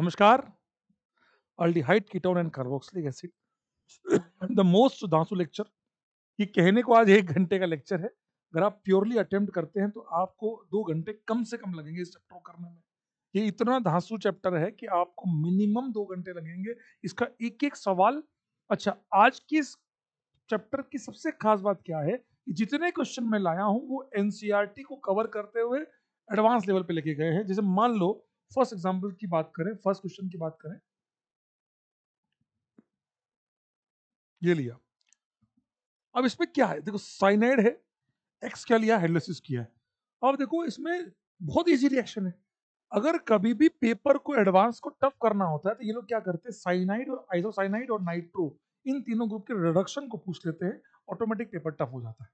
नमस्कार aldehyde ketone and carboxylic acid the most धांसू lecture ये कहने को आज एक घंटे का लेक्चर है अगर आप प्योरली अटेम्प्ट करते हैं तो आपको दो घंटे कम से कम लगेंगे इस चैप्टर को करने में ये इतना धांसू चैप्टर है कि आपको मिनिमम दो घंटे लगेंगे इसका एक एक सवाल अच्छा आज के इस चैप्टर की सबसे खास बात क्या है कि जितने क्वेश्चन मैं लाया हूँ वो एनसीईआरटी e को कवर करते हुए एडवांस लेवल पे लेके गए हैं जैसे मान लो फर्स्ट एग्जाम्पल की बात करें फर्स्ट क्वेश्चन की बात करें ये लिया अब इसमें क्या है देखो साइनाइड है एक्स क्या लिया हेडलेसिस किया है अब देखो इसमें बहुत इजी रिएक्शन है अगर कभी भी पेपर को एडवांस को टफ करना होता है तो ये लोग क्या करते हैं साइनाइड और आइसोसाइनाइड और नाइट्रो इन तीनों ग्रुप के रिडक्शन को पूछ लेते हैं ऑटोमेटिक पेपर टफ हो जाता है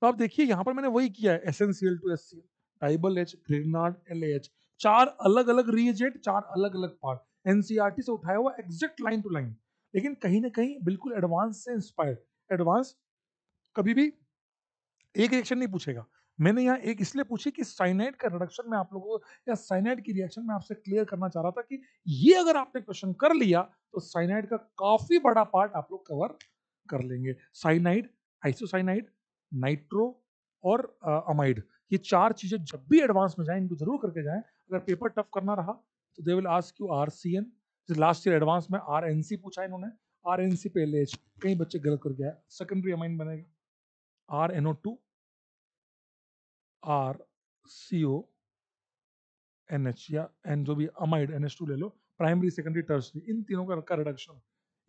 तो आप देखिए यहाँ पर मैंने वही किया है S N C L two S C DIBAL H Grignard L H चार अलग अलग रिएजेंट चार अलग अलग पार्ट एनसीआरटी से उठाया हुआ एग्जैक्ट लाइन टू लाइन लेकिन कहीं ना कहीं बिल्कुल एडवांस से इंस्पायर एडवांस कभी भी एक रिएक्शन नहीं पूछेगा मैंने यहाँ एक इसलिए पूछी कि साइनाइड का रिडक्शन में आप लोगों या साइनाइड की रिएक्शन में आपसे क्लियर करना चाह रहा था कि ये अगर आपने क्वेश्चन कर लिया तो साइनाइड का काफी बड़ा पार्ट आप लोग कवर कर लेंगे साइनाइड आइसोसाइनाइड नाइट्रो और अमाइड ये चार चीजें जब भी एडवांस में जाए इनको जरूर करके जाए अगर पेपर टफ करना रहा तो they will ask you R C N last year advance में आर एन सी पूछा इन्होंने आर एन सी पे एल एच कई बच्चे गलत कर गया सेकेंडरी अमाइन बनेगा R N O two R C O N H या एन जो भी अमाइड एन एच टू ले लो प्राइमरी सेकेंडरी टर्सरी इन तीनों का, रखा रिडक्शन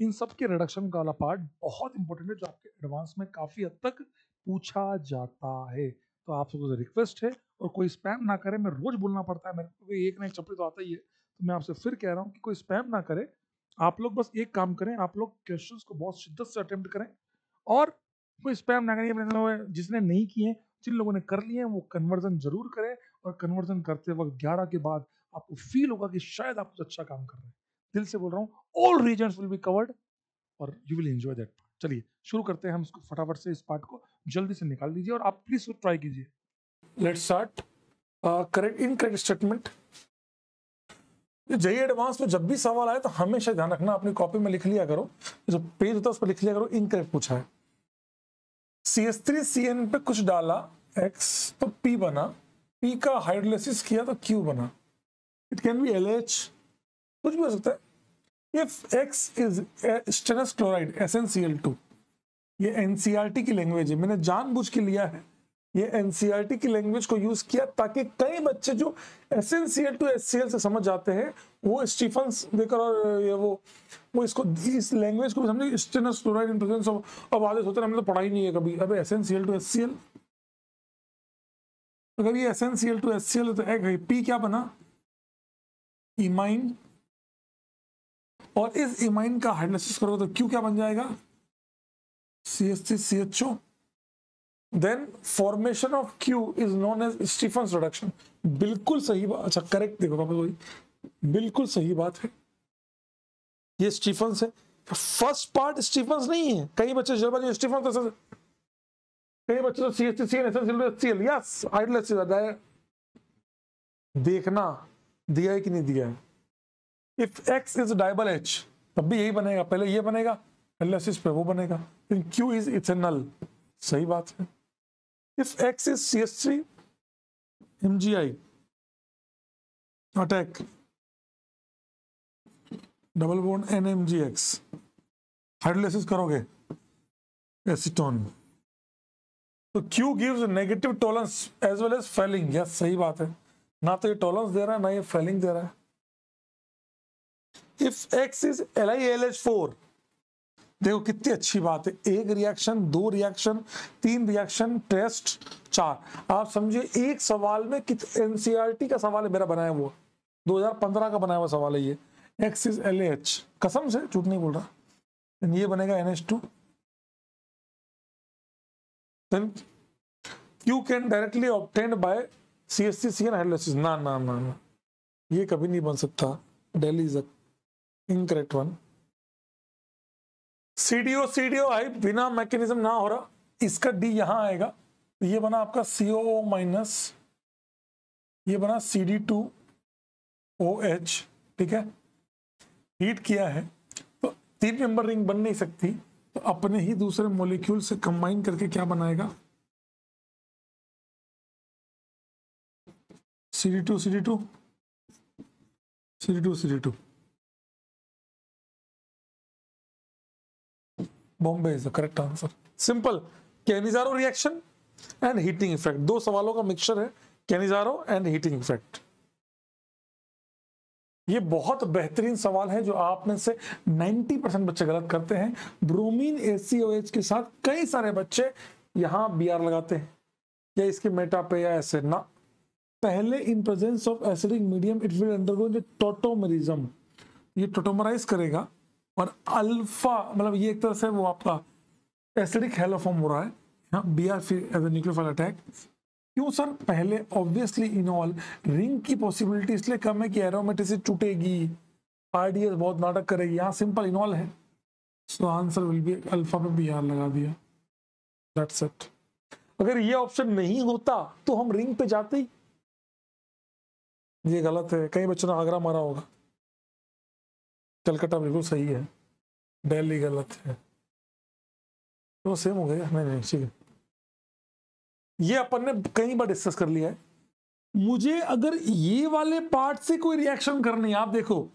इन सब के रिडक्शन का वाला पार्ट बहुत इंपॉर्टेंट है जो आपके एडवांस में काफी हद तक पूछा जाता है तो आप सबसे रिक्वेस्ट है और कोई स्पैम ना करे मैं रोज़ बोलना पड़ता है मेरे को एक ना एक चपड़ी तो आता ही है तो मैं आपसे फिर कह रहा हूँ कि कोई स्पैम ना करे आप लोग बस एक काम करें आप लोग क्वेश्चंस को बहुत शिद्दत से अटेम्प्ट करें और कोई स्पैम ना करें जिसने नहीं किए जिन लोगों ने कर लिए वो कन्वर्जन जरूर करें और कन्वर्जन करते वक्त ग्यारह के बाद आपको फील होगा कि शायद आप कुछ अच्छा काम कर रहे हैं दिल से बोल रहा हूँ all reagent will be covered और यू विल एंजॉय दैट चलिए शुरू करते हैं हम इसको फटाफट से इस पार्ट को जल्दी से निकाल लीजिए और आप प्लीज ट्राई कीजिए let start correct incorrect statement JEE advance में जब भी सवाल आए तो हमेशा ध्यान रखना अपनी कॉपी में लिख लिया करो जो पेज होता है उस पर लिख लिया करो इनकरेक्ट पूछा है C S three C N पे कुछ डाला एक्स तो पी बना पी का हाइड्रोलिस किया तो क्यू बना it can be L H कुछ भी हो सकता है if X is stannous chloride S N C L two ये एनसीईआरटी e की लैंग्वेज है मैंने जानबूझ के लिया है ये एनसीईआरटी e की लैंग्वेज को यूज किया ताकि कई बच्चे जो S N C L two S C L से समझ जाते हैं वो स्टीफन देकर और ये वो वो इसको इस लैंग्वेज को समझे stannous chloride in presence of अब आदेश होते हैं हमने तो पढ़ा ही नहीं है कभी अब एसएनसीएल टू एल अगर ये एसएनसीएल टू एससीएल तो एक है पी क्या बना इमाइन e और इस इमाइन का हाइड्रोसिस करोगे तो क्यू क्या बन जाएगा CH3, CHO. Then formation of Q is known as Stephen's reduction. बिल्कुल सही बात अच्छा करेक्ट देखो बाबा भाई बिल्कुल सही बात है ये स्टीफन्स है फर्स्ट पार्ट स्टीफन्स नहीं है कई बच्चे शर्मा स्टीफन तो कई बच्चे तो C S T C N S S C L yes आइडल देखना दिया है कि नहीं दिया है if X is DIBAL H तब भी यही बनेगा पहले ये बनेगा एल पे वो बनेगा then Q इज इथेनल सही बात है if X M G I attack double bond N M G X hydrolysis करोगे एसीटोन तो Q gives negative Tollens as well as Fehling yes सही बात है ना तो ये टोलेंस दे रहा है ना ये फेलिंग दे रहा है if X is L I L H four देखो कितनी अच्छी बात है एक रिएक्शन दो रिएक्शन तीन रिएक्शन टेस्ट चार आप समझिए एक सवाल में कित एनसीईआरटी e का सवाल है मेरा बनाया हुआ 2015 का बनाया हुआ सवाल है ये एक्स इज एल एच कसम से झूठ नहीं बोल रहा ये बनेगा N H two you can directly obtained by C S C C N hydrolysis ना ना ना ये कभी नहीं बन सकता डेली is a incorrect one CDO CDO I बिना मैकेनिज्म ना हो रहा इसका डी यहां आएगा ये बना आपका सीओ माइनस ये बना C D two O H ठीक है हीट किया है तो तीन नंबर रिंग बन नहीं सकती तो अपने ही दूसरे मोलिक्यूल से कंबाइन करके क्या बनाएगा C D two C D two C D two C D two Bombay is the correct answer simple Cannizzaro reaction and heating effect दो सवालों का मिक्सचर है कैनिजारो एंड हीटिंग इफेक्ट ये बहुत बेहतरीन सवाल है जो आप में से 90 परसेंट बच्चे गलत करते हैं ब्रोमीन एसीओएच के साथ कई सारे बच्चे यहां बी आर लगाते हैं या इसके मेटा पे या ऐसे ना पहले in presence of acidic medium it will undergo tautomerism ये टोटोमराइज करेगा और अल्फा मतलब ये एक तरह से वो आपका एसिडिक हेलोफॉर्म हो रहा है यहाँ बी आर फिर एज ए न्यूक्लियोफाइल अटैक क्यों सर पहले ऑब्वियसली इन ऑल रिंग की पॉसिबिलिटी इसलिए कम है कि एरोमेटिसिटी टूटेगी आरडीएस बहुत नाटक करेगी यहाँ सिंपल इन ऑल है so answer will be alpha पे बी आर लगा दिया दैट्स इट अगर ये ऑप्शन नहीं होता तो हम रिंग पे जाते ही ये गलत है कई बच्चों ने आगरा मारा होगा कलकत्ता बिल्कुल सही है दिल्ली गलत है तो सेम हो गया नहीं नहीं ठीक है ये अपन ने कई बार डिस्कस कर लिया है मुझे अगर ये वाले पार्ट से कोई रिएक्शन करनी आप देखो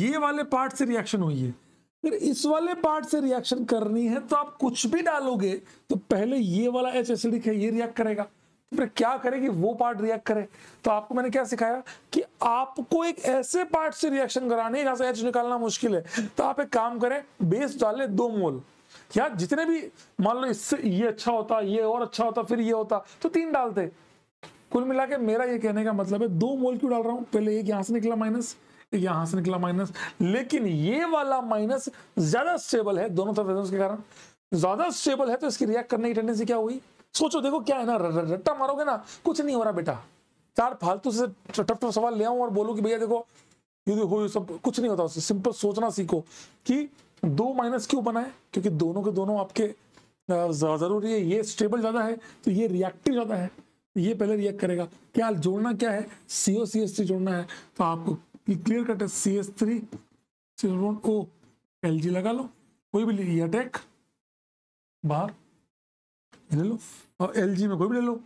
ये वाले पार्ट से रिएक्शन हुई है अगर इस वाले पार्ट से रिएक्शन करनी है तो आप कुछ भी डालोगे तो पहले ये वाला एच एसिडिक है ये रिएक्ट करेगा तो फिर क्या करे कि वो पार्ट रिएक्ट करे तो आपको मैंने क्या सिखाया कि आपको एक ऐसे पार्ट से रिएक्शन कराने जहां से एच निकालना मुश्किल है तो आप एक काम करें बेस डाले दो मोल या जितने भी मान लो इससे ये अच्छा होता ये और अच्छा होता फिर ये होता तो तीन डालते कुल मिला के मेरा ये कहने का मतलब है दो मोल क्यों डाल रहा हूं पहले एक यहां से निकला माइनस यहां से निकला माइनस लेकिन ये वाला माइनस ज्यादा स्टेबल है दोनों तरफ के कारण ज्यादा स्टेबल है तो इसकी रिएक्ट करने की टेंडेंसी क्या हुई सोचो देखो क्या है ना रट्टा मारोगे ना कुछ नहीं हो रहा बेटा चार फालतू से टफ टफ सवाल ले आऊ और बोलो कि भैया देखो यू देखो ये सब कुछ नहीं होता उससे सिंपल सोचना सीखो कि दो माइनस क्यों बनाए क्योंकि दोनों के दोनों आपके जरूरी है ये स्टेबल ज्यादा है तो ये रिएक्टिव ज्यादा है तो ये पहले रिएक्ट करेगा क्या जोड़ना क्या है सीओ सी एस थ्री जोड़ना है तो आपको क्लियर कट है C S three O L G लगा लो कोई भी अटैक बाहर ले लो और एल में कोई भी ले लो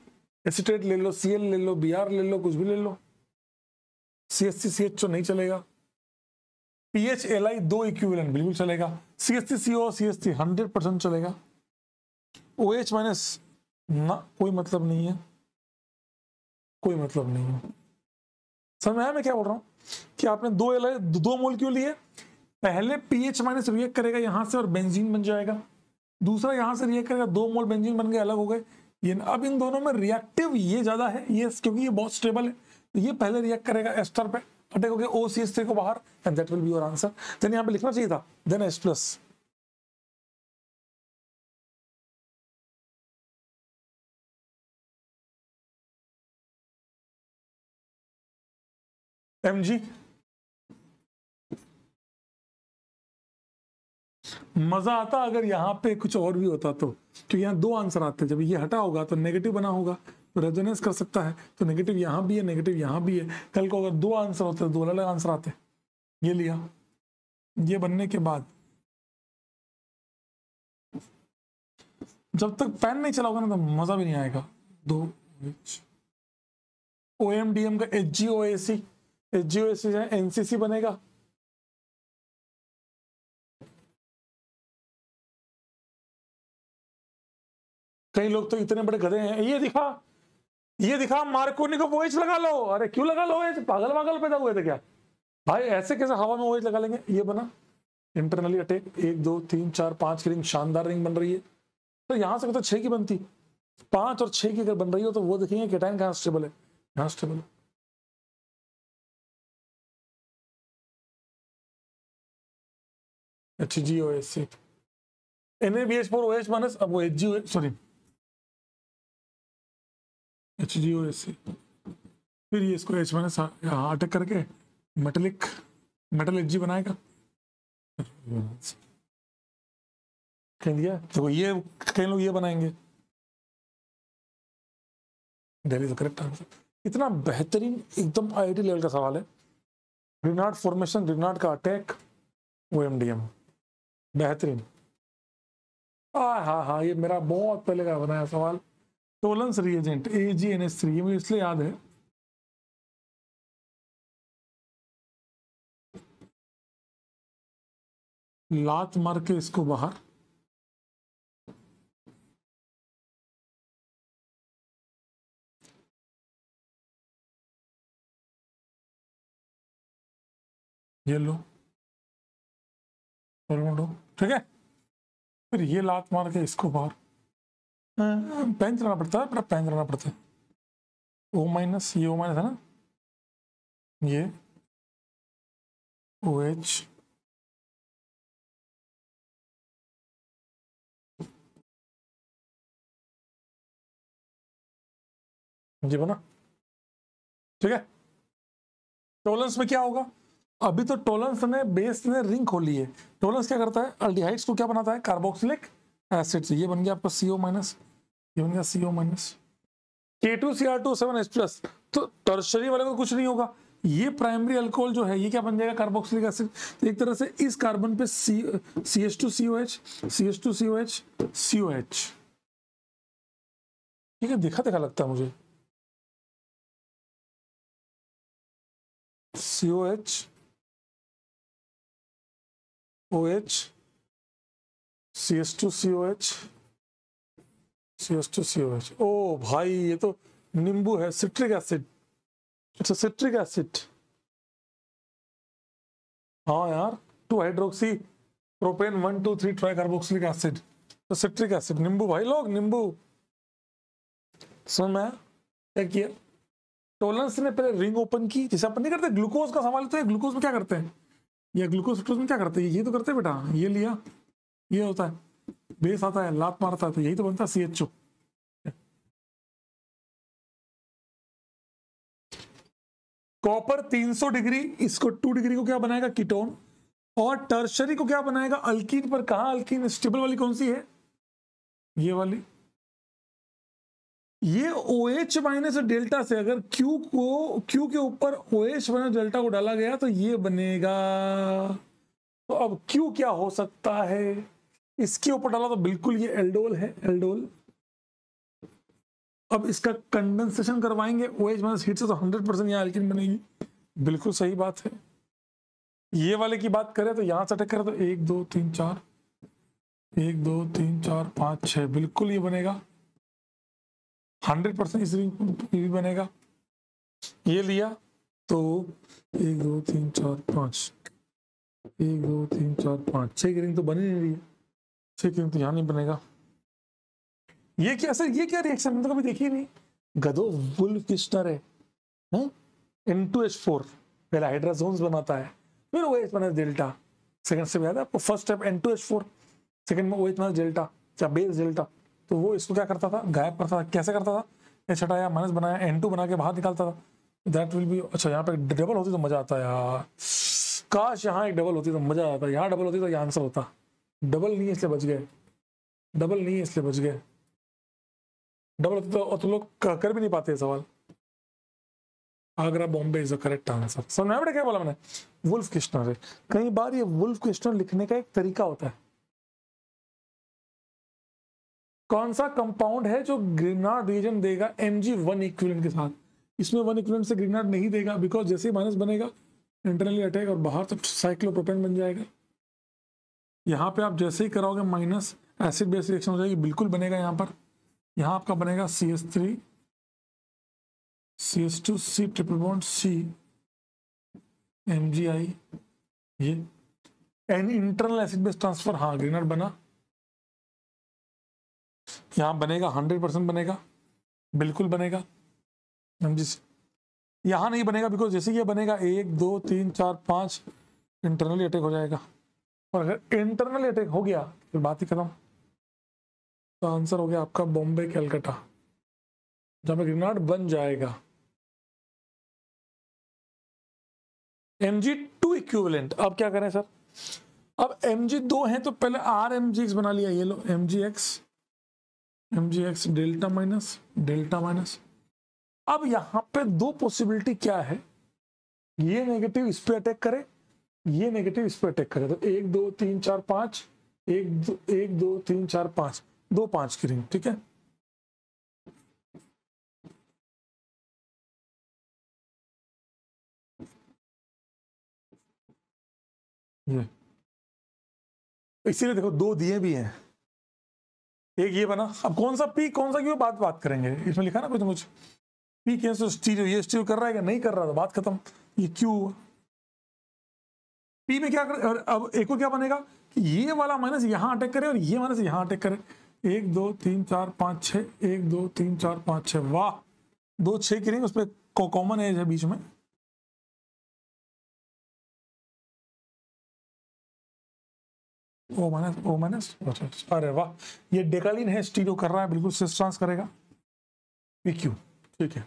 एसिटेट ले लो सी ले लो बी ले लो कुछ भी ले लो सी एस सी सी एच ओ नहीं चलेगा पी एच एल आई दो इक्विवेलेंट बिल्कुल चलेगा C S T C O C S T hundred percent चलेगा ओ एच माइनस ना कोई मतलब नहीं है कोई मतलब नहीं है समझ में आया मैं क्या बोल रहा हूँ कि आपने दो एल आई दो मोल क्यों लिए पहले पी एच माइनस रिएक्ट करेगा यहां से और बेंजीन बन जाएगा दूसरा यहां से रिएक्ट करेगा दो मोल बेंजीन बन गए अलग हो गए ये अब इन दोनों में रिएक्टिव ये ज़्यादा है ये क्योंकि ये बहुत स्टेबल है तो ये पहले रिएक्ट करेगा एस्टर पे अटैक हो ओ सी एस थ्री को बाहर and that will be your answer then यहां पे लिखना चाहिए था then S plus M G मज़ा आता अगर यहाँ पे कुछ और भी होता तो क्योंकि तो यहाँ दो आंसर आते हैं जब ये हटा होगा तो नेगेटिव बना होगा तो रेजोनेंस कर सकता है तो नेगेटिव यहाँ भी है नेगेटिव यहाँ भी है कल को अगर दो आंसर होते तो दो अलग आंसर आते ये लिया ये बनने के बाद जब तक पेन नहीं चलाओगे ना तो मज़ा भी नहीं आएगा दो ओ एम डी एम का H G O A C H G O A C NCC बनेगा कई लोग तो इतने बड़े गधे हैं ये दिखा ये दिखा मार्कोनी को ओएच लगा लो अरे क्यों लगा लो ओएच पागल वागल पैदा हुए थे क्या भाई ऐसे कैसे हवा में ओएच लगा लेंगे ये बना इंटरनली अटैक एक दो तीन चार पांच की रिंग शानदार रिंग बन रही है तो यहां से तो छह की बनती पांच और छह की अगर बन रही हो तो वो देखेंगे कैटाइन कहाँ स्टेबल है यहाँ स्टेबल है H G O S C N A B H four O H minus अब वो H G sorry H G O S फिर ये इसको एच माइनस अटक करके मेटलिक मेटल एच जी बनाएगा कह दिया तो ये कई लोग ये बनाएंगे डेली इज करेक्ट आंसर इतना बेहतरीन एकदम आईआईटी लेवल का सवाल है रिनाट फॉर्मेशन रिनाट का अटैक वो एम बेहतरीन हाँ हाँ हाँ ये मेरा बहुत पहले का बनाया सवाल Tollen reagent A G N S three ये मुझे इसलिए याद है लात मार के इसको बाहर ये लो ठीक है फिर ये लात मार के इसको बाहर पेन चलाना पड़ता है बेटा पेन चलाना पड़ता है ओ माइनस ये ओ माइनस है ना ये ओ एच जी बना ठीक है टोलेंस में क्या होगा अभी तो टोलेंस ने बेस ने रिंग खोली है टोलेंस क्या करता है अल्डिहाइड्स को क्या बनाता है कार्बोक्सिलिक एसिड से ये बन गया आपका सीओ माइनस इवन गया C O minus K two C R two seven H plus तो टर्शरी वाले को कुछ नहीं होगा ये प्राइमरी अल्कोहल जो है ये क्या बन जाएगा कार्बोक्सिलिक एसिड तो एक तरह से इस कार्बन पे C C H two C O H C H two C O H C O H ठीक है दिखा दिखा लगता है मुझे C O H O H C H two C O H O भाई ये तो नींबू है सिट्रिक एसिड अच्छा, सिट्रिक एसिड हाँ यार two hydroxy propane one two three tricarboxylic acid तो सिट्रिक एसिड नींबू भाई लोग नींबू क्या किया ने पहले रिंग ओपन की जैसे अपन नहीं करते ग्लूकोज का सवाल तो ग्लूकोज में क्या करते हैं या ग्लूकोज में क्या करते हैं ये तो करते बेटा ये लिया ये होता है बेस आता है लात मारता है तो यही तो बनता है C H O copper 300 degree इसको 2 डिग्री को क्या बनाएगा कीटोन और टर्शरी को क्या बनाएगा अल्किन पर कहा अल्किन स्टेबल वाली कौन सी है ये वाली ये ओ एच माइनस डेल्टा से अगर क्यू को क्यू के ऊपर ओ एच माइनस डेल्टा को डाला गया तो ये बनेगा तो अब क्यू क्या हो सकता है इसके ऊपर डाला तो बिल्कुल ये एल्डोल है एल्डोल अब इसका कंडेंसेशन करवाएंगे ओ एच माइनस हीट से तो हंड्रेड परसेंट यहाँ एल्किन बनेगी बिल्कुल सही बात है ये वाले की बात करें तो यहाँ से अटैक करें तो एक दो तीन चार एक दो तीन चार पाँच छः बिल्कुल ये बनेगा हंड्रेड परसेंट इस रिंग भी बनेगा ये लिया तो एक दो तीन चार पाँच एक दो तीन चार पाँच छः की रिंग तो बनी नहीं रही है ठीक है तो यहाँ नहीं बनेगा ये क्या सर ये क्या रिएक्शन हमने तो कभी देखी नहीं गदो वुल किस्टर है एन टू एच फोर पहले हाइड्राजोन बनाता है फिर ओ एच बना डेल्टा सेकंड से याद है आपको first step N two H four second में ओ एच बना डेल्टा या बेस डेल्टा तो वो इसको क्या करता था गायब करता था कैसे करता था एच हटाया माइनस बनाया एन टू बना के बाहर निकालता था दैट विल बी अच्छा यहाँ पे डबल होती तो मजा आता है यार काश यहाँ एक डबल होती तो मजा आता यहाँ डबल होती तो ये आंसर होता डबल नहीं है इसलिए बच गए डबल नहीं है इसलिए बच गए डबल तो और तुम लोग कर भी नहीं पाते सवाल Agra Bombay is the correct answer समझ में बेटा क्या बोला मैंने वुल्फ किश्नर है कई बार ये वुल्फ किश्नर लिखने का एक तरीका होता है कौन सा कंपाउंड है जो ग्रेनाड रीजन देगा एम जी वन इक्विलेंट के साथ इसमें वन इक्विलेंट से ग्रेनाड नहीं देगा बिकॉज जैसे ही माइनस बनेगा इंटरनली अटैक और बाहर तो साइक्लोप्रोपेन बन जाएगा यहाँ पे आप जैसे ही कराओगे माइनस एसिड बेस रिएक्शन हो जाएगी बिल्कुल बनेगा यहाँ पर यहाँ आपका बनेगा C S three C S two C triple bond C M G I ये an internal acid base transfer हाँ ग्रीनर बना यहाँ बनेगा हंड्रेड परसेंट बनेगा बिल्कुल बनेगा एम जी सी यहाँ नहीं बनेगा बिकॉज जैसे ये बनेगा एक दो तीन चार पाँच इंटरनली अटैक हो जाएगा और अगर इंटरनल अटैक हो गया फिर बात ही खत्म तो आंसर हो गया आपका बॉम्बे कैलकटा जहां पर ग्रेनाड बन जाएगा एम जी टू इक्विवेलेंट अब क्या करें सर अब एम जी दो है तो पहले आर एम जी एक्स बना लिया ये लो M G X M G X delta minus delta minus अब यहां पे दो पॉसिबिलिटी क्या है ये नेगेटिव इस पर अटैक करे ये नेगेटिव इस पर अटैक करेगा तो एक दो तीन चार पांच एक दो, एक दो तीन चार पांच दो पांच की रिंग ठीक है ये इसीलिए देखो दो दिए भी हैं एक ये बना अब कौन सा पी कौन सा क्यों बात बात करेंगे इसमें लिखा ना कुछ कुछ पी कैसे स्टीरियो ये स्टीरियो कर रहा है क्या नहीं कर रहा था तो बात खत्म ये हुआ पी में क्या कर और अब एक और क्या बनेगा कि ये वाला माइनस यहाँ अटैक करे और ये माइनस यहाँ अटैक करे एक दो तीन चार पाँच छः एक दो तीन चार पाँच छः वाह दो छः की रिंग उस पर कॉमन एज है बीच में ओ माइनस ओ माइनस अरे वाह ये डेकालीन है स्टीरो कर रहा है बिल्कुल सिस्ट्रांस करेगा पी क्यू ठीक है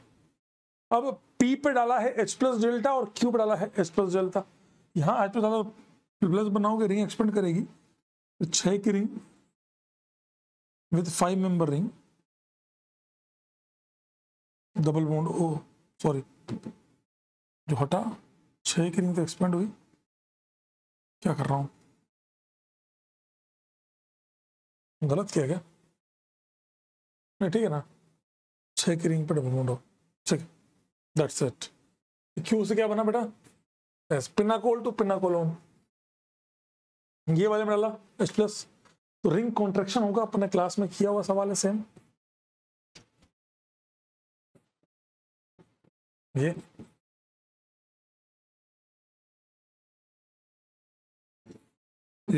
अब पी पे डाला है एच प्लस डेल्टा और क्यू पे डाला है एच प्लस डेल्टा यहाँ आज तो ज़्यादा ट्रिपल्स बनाओगे रिंग एक्सपेंड करेगी तो छः की ring with five member ring double bond O sorry जो हटा छः की रिंग तो एक्सपेंड हुई क्या कर रहा हूँ गलत किया क्या नहीं ठीक है ना छः की रिंग पर डबल बॉन्ड हो ठीक दैट्स इट क्यों से क्या बना बेटा पिनाकोल टू पिनाकोलोन ये वाले में डाला एच प्लस तो रिंग कॉन्ट्रेक्शन होगा अपने क्लास में किया हुआ सवाल है सेम ये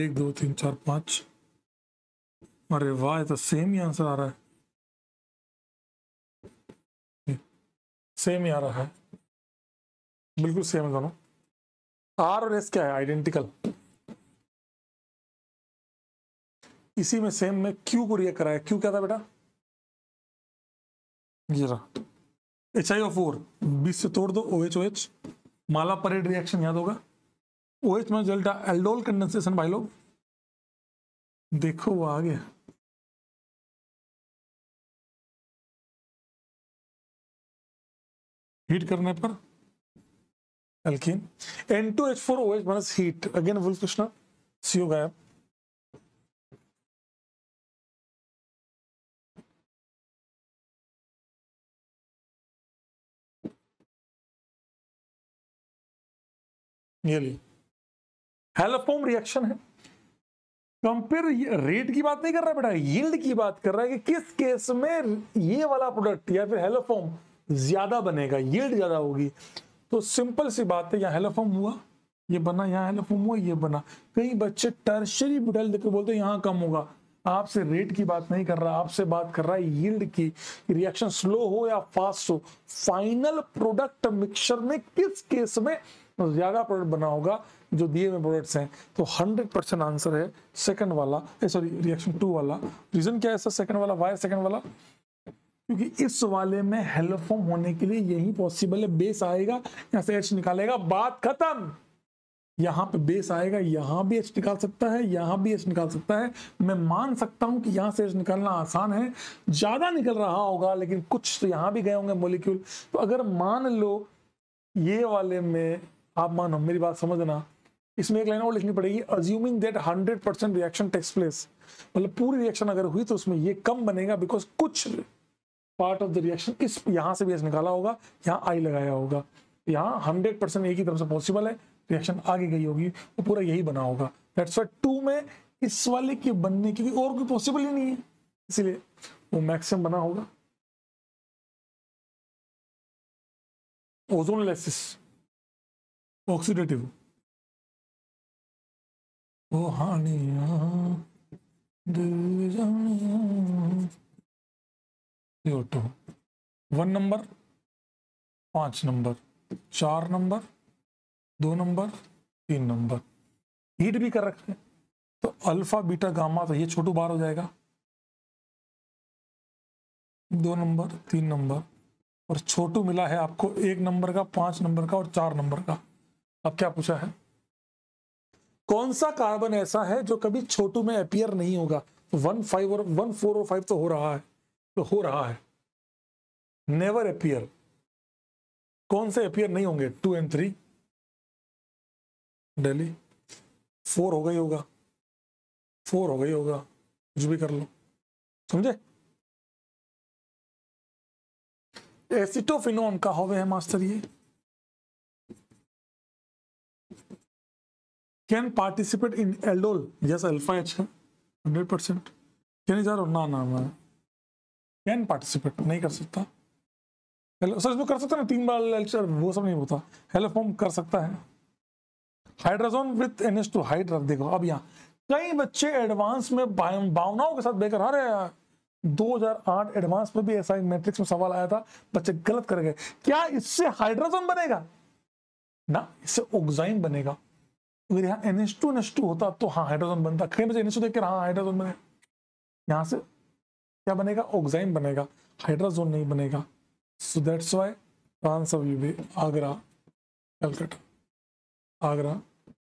एक दो तीन चार पांच अरे वाह तो सेम ही आंसर आ रहा है सेम ही आ रहा है बिल्कुल सेम है दोनों आर और एस क्या है आइडेंटिकल इसी में सेम में क्यू को रिएक्ट कराया क्यू क्या था बेटा एच आई ओ फोर बीस से तोड़ दो O H O H Malaprade reaction याद होगा ओ एच में जल्टा एल्डोल कंडेंसेशन भाई लोग देखो वो आ गया हीट करने पर alkene. N2H4OH minus heat. Again, Wolf Krishna. See you, Gayab. तो ये ली हेलोफॉर्म रिएक्शन है कंपेयर रेट की बात नहीं कर रहा बेटा यील्ड की बात कर रहा है कि किस केस में ये वाला प्रोडक्ट या फिर हेलोफोम ज्यादा बनेगा यील्ड ज्यादा होगी तो सिंपल सी बात है यहाँ हेलोफॉर्म हुआ ये बना यहाँ हेलोफॉर्म हुआ ये बना कई बच्चे टर्शरी बुटाइल देखकर बोलते यहाँ कम होगा आपसे रेट की बात नहीं कर रहा आपसे बात कर रहा है यील्ड की रिएक्शन स्लो हो या फास्ट हो फाइनल प्रोडक्ट मिक्सचर में किस केस में ज्यादा प्रोडक्ट बना होगा जो दिए हुए प्रोडक्ट्स हैं तो 100 परसेंट आंसर है सेकंड वाला सॉरी रिएक्शन टू वाला रीजन क्या है सर सेकंड वाला वाई सेकंड वाला क्योंकि इस वाले में हेलोफॉर्म होने के लिए यही पॉसिबल है बेस आएगा यहाँ से एच निकालेगा बात खत्म यहाँ पे बेस आएगा यहां भी एच निकाल सकता है यहां भी एच निकाल सकता है मैं मान सकता हूं कि यहां से एच निकालना आसान है ज़्यादा निकल रहा होगा लेकिन कुछ तो यहाँ भी गए होंगे मोलिक्यूल तो अगर मान लो ये वाले में आप मानो मेरी बात समझना इसमें एक लाइन और लिखनी पड़ेगी assuming that hundred percent reaction takes place मतलब पूरी रिएक्शन अगर हुई तो उसमें ये कम बनेगा बिकॉज कुछ पार्ट ऑफ द रिएक्शन इस यहाँ से भी ऐसे निकाला होगा यहाँ आई लगाया होगा तो यहाँ हंड्रेड परसेंट एक ही तरफ से पॉसिबल है रिएक्शन आगे गई होगी तो पूरा यही बना होगा दैट्स वाई टू में इस वाले के बनने की और कोई पॉसिबल ही नहीं है इसीलिए वो मैक्सिमम बना होगा ओजोन लेसिस ऑक्सीडेटिव ओ हानिया दिल जानिया सीओ टू वन नंबर पाँच नंबर चार नंबर दो नंबर तीन नंबर हीट भी कर रखते हैं तो अल्फा बीटा गामा तो ये छोटू बार हो जाएगा दो नंबर तीन नंबर और छोटू मिला है आपको एक नंबर का पांच नंबर का और चार नंबर का अब क्या पूछा है कौन सा कार्बन ऐसा है जो कभी छोटू में अपियर नहीं होगा वन फाइव और वन फोर और फाइव तो हो रहा है तो हो रहा है नेवर अपियर कौन से अपियर नहीं होंगे two and three daily four हो गई होगा फोर हो गई होगा कुछ भी कर लो समझे एसिटोफिनोन का होवे है मास्टर ये कैन पार्टिसिपेट इन एल्डोल जैसा अल्फा एच है हंड्रेड परसेंट नहीं जा रहा ना ना मैं कैन पार्टिसिपेट नहीं कर सकता हेलो सर इसमें कर सकता ना तीन बार लेक्चर वो सब नहीं होता हेलो फॉर्म कर सकता है hydrazone with N S two हाइड देखो अब यहाँ कई बच्चे एडवांस में भावनाओं के साथ बेकर यार 2008 एडवांस में भी ऐसा मैट्रिक्स में सवाल आया था बच्चे गलत कर गए क्या इससे हाइड्रोजन बनेगा ना इससे ऑक्साइन बनेगा अगर यहाँ N S two N S two होता तो हाँ हाइड्रोजन बनता कई बच्चे एन एस टू देखकर हाँ हाइड्रोजन बने यहाँ से क्या बनेगा ऑक्साइम बनेगा हाइड्राजोन नहीं बनेगा so that's why answer will be Agra Calcutta Agra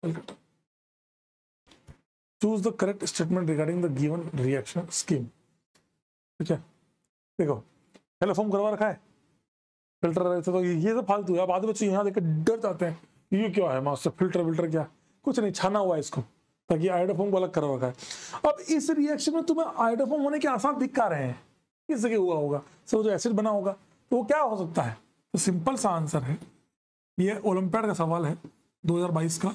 Calcutta choose the correct statement regarding the given reaction scheme ठीक है देखो हेलो फॉर्म करवा रखा है फिल्टर रहे थे तो ये सब फालतू है अब आधे बच्चे यहाँ देखकर डर जाते हैं ये क्या है मास्टर फिल्टर विल्टर क्या कुछ नहीं छाना हुआ है इसको ताकि आइडोफॉर्म को अलग करा रखा है अब इस रिएक्शन में तुम्हें आइडोफॉर्म होने के आसार दिख रहे हैं किस जगह हुआ होगा सब जो एसिड बना होगा तो वो क्या हो सकता है तो सिंपल सा आंसर है ये ओलंपियाड का सवाल है 2022 का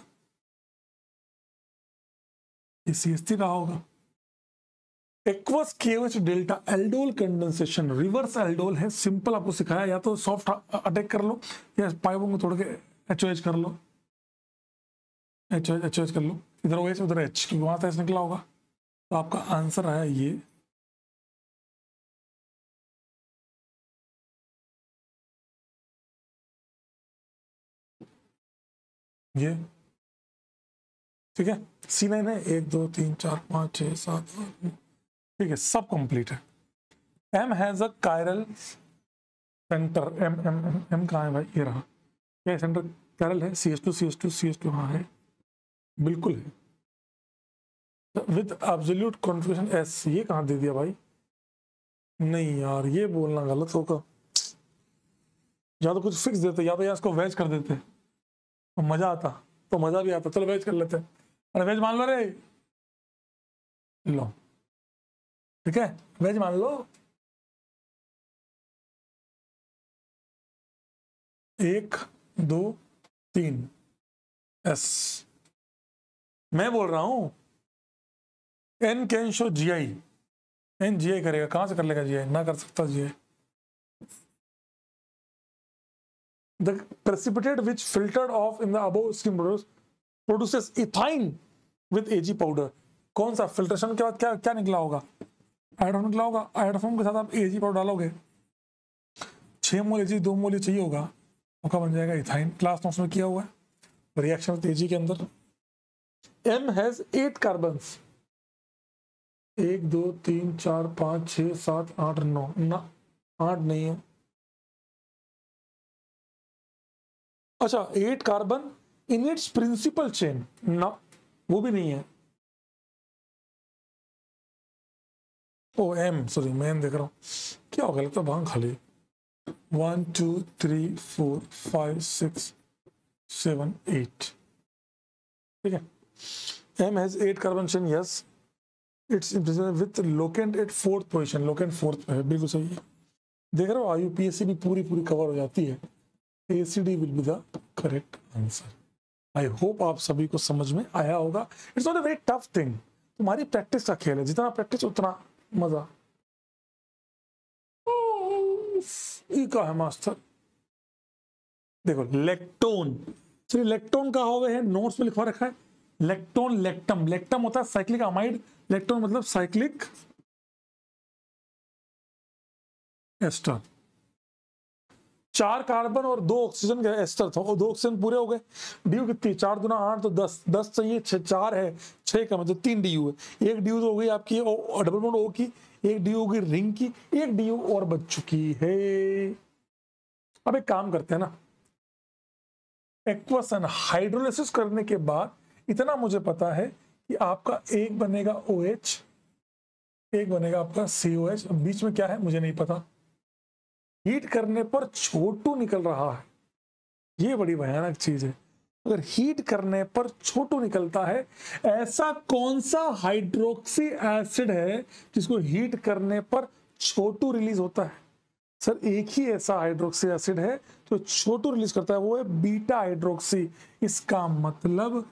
ये सीएसटी रहा होगा एक्वस केवच delta aldol condensation reverse aldol है सिंपल आपको सिखाया या तो सॉफ्ट अटैक कर लो या पाइपों को थोड़ के एच कर लो एच कर लो इधर ओ एच उधर एच क्योंकि वहां से निकला होगा तो आपका आंसर आया ये ये ठीक है सी नाइन है एक दो तीन चार पाँच छह सात ठीक है सब कंप्लीट है M has a chiral centre M M M M कहा है भाई ये रहा ये सेंटर कायरल है C S two C S two C S two हाँ है बिल्कुल है विद एब्सोल्यूट कॉन्फ्यूशन एस ये कहाँ दे दिया भाई नहीं यार ये बोलना गलत होगा या तो कुछ फिक्स देते या तो यार इसको वेज कर देते तो मजा आता तो मजा भी आता चलो वेज कर लेते अरे वेज मान लो रे लो ठीक है वेज मान लो एक दो तीन एस मैं बोल रहा हूं N can show G I N G I करेगा कहां से कर लेगा जी आई ना कर सकता G I the precipitate which filtered off in the above skim produces ethine with AG powder कौन सा फिल्ट्रेशन के बाद क्या क्या निकला होगा आइडोफोम निकला होगा आइडोफोम के साथ आप एजी पाउडर डालोगे छह मोल एजी दो मोल चाहिए होगा आपका बन जाएगा इथाइन क्लास नोट्स में किया हुआ है रिएक्शन एजी के अंदर एम हैज एट कार्बन एक दो तीन चार पांच छ सात आठ नौ ना आठ नहीं है अच्छा eight carbon in its principal chain ना वो भी नहीं है ओ एम सॉरी मैं देख रहा हूँ क्या हो होगा लगता भांग खाली one two three four five six seven eight ठीक है M has 8 carbon chain, yes. It's with locant at fourth position, locant fourth है बिल्कुल सही है देख रहे हो आई यू भी पूरी पूरी कवर हो जाती है A C D will be the correct answer I hope आप सभी को समझ में आया होगा it's not a very tough thing तुम्हारी प्रैक्टिस का खेल है जितना प्रैक्टिस उतना मजा का है मास्टर देखो लेक्टोन सर लेक्टोन का हो गए नोट्स में लिखवा रखा है लेक्टोन लेक्टम लेक्टम होता है साइक्लिक अमाइड लेक्टोन मतलब साइक्लिक एस्टर चार कार्बन और दो ऑक्सीजन के एस्टर था और दो ऑक्सीजन पूरे हो गए डी कितनी चार दुना आठ तो दस दस चाहिए छः चार है छह का मतलब तीन डीयू है एक डी यू तो हो गई आपकी डबल बॉन्ड ओ की एक डी गई रिंग की एक डी और बच चुकी है अब एक काम करते हैं ना एक्वसन हाइड्रोलिस करने के बाद इतना मुझे पता है कि आपका एक बनेगा ओ एच एक बनेगा आपका सी ओ एच बीच में क्या है मुझे नहीं पता हीट करने पर छोटू निकल रहा है ये बड़ी भयानक चीज है अगर हीट करने पर छोटू निकलता है ऐसा कौन सा हाइड्रोक्सी एसिड है जिसको हीट करने पर छोटू रिलीज होता है सर एक ही ऐसा हाइड्रोक्सी एसिड है जो छोटू रिलीज करता है वो है बीटा हाइड्रोक्सी इसका मतलब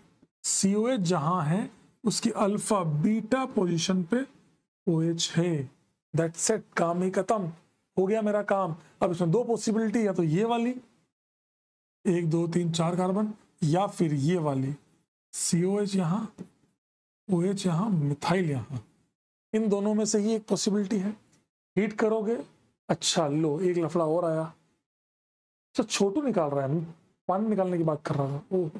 सी ओ एच जहाँ है उसकी अल्फा बीटा पोजिशन पे ओ एच है दैट सेट काम ही खत्म हो गया मेरा काम अब इसमें दो पॉसिबिलिटी या तो ये वाली एक दो तीन चार कार्बन या फिर ये वाली सी ओ एच यहाँ ओ एच यहाँ मिथाइल यहाँ इन दोनों में से ही एक पॉसिबिलिटी है हीट करोगे अच्छा लो एक लफड़ा और आया अच्छा छोटू निकाल रहा है पानी निकालने की बात कर रहा था ओह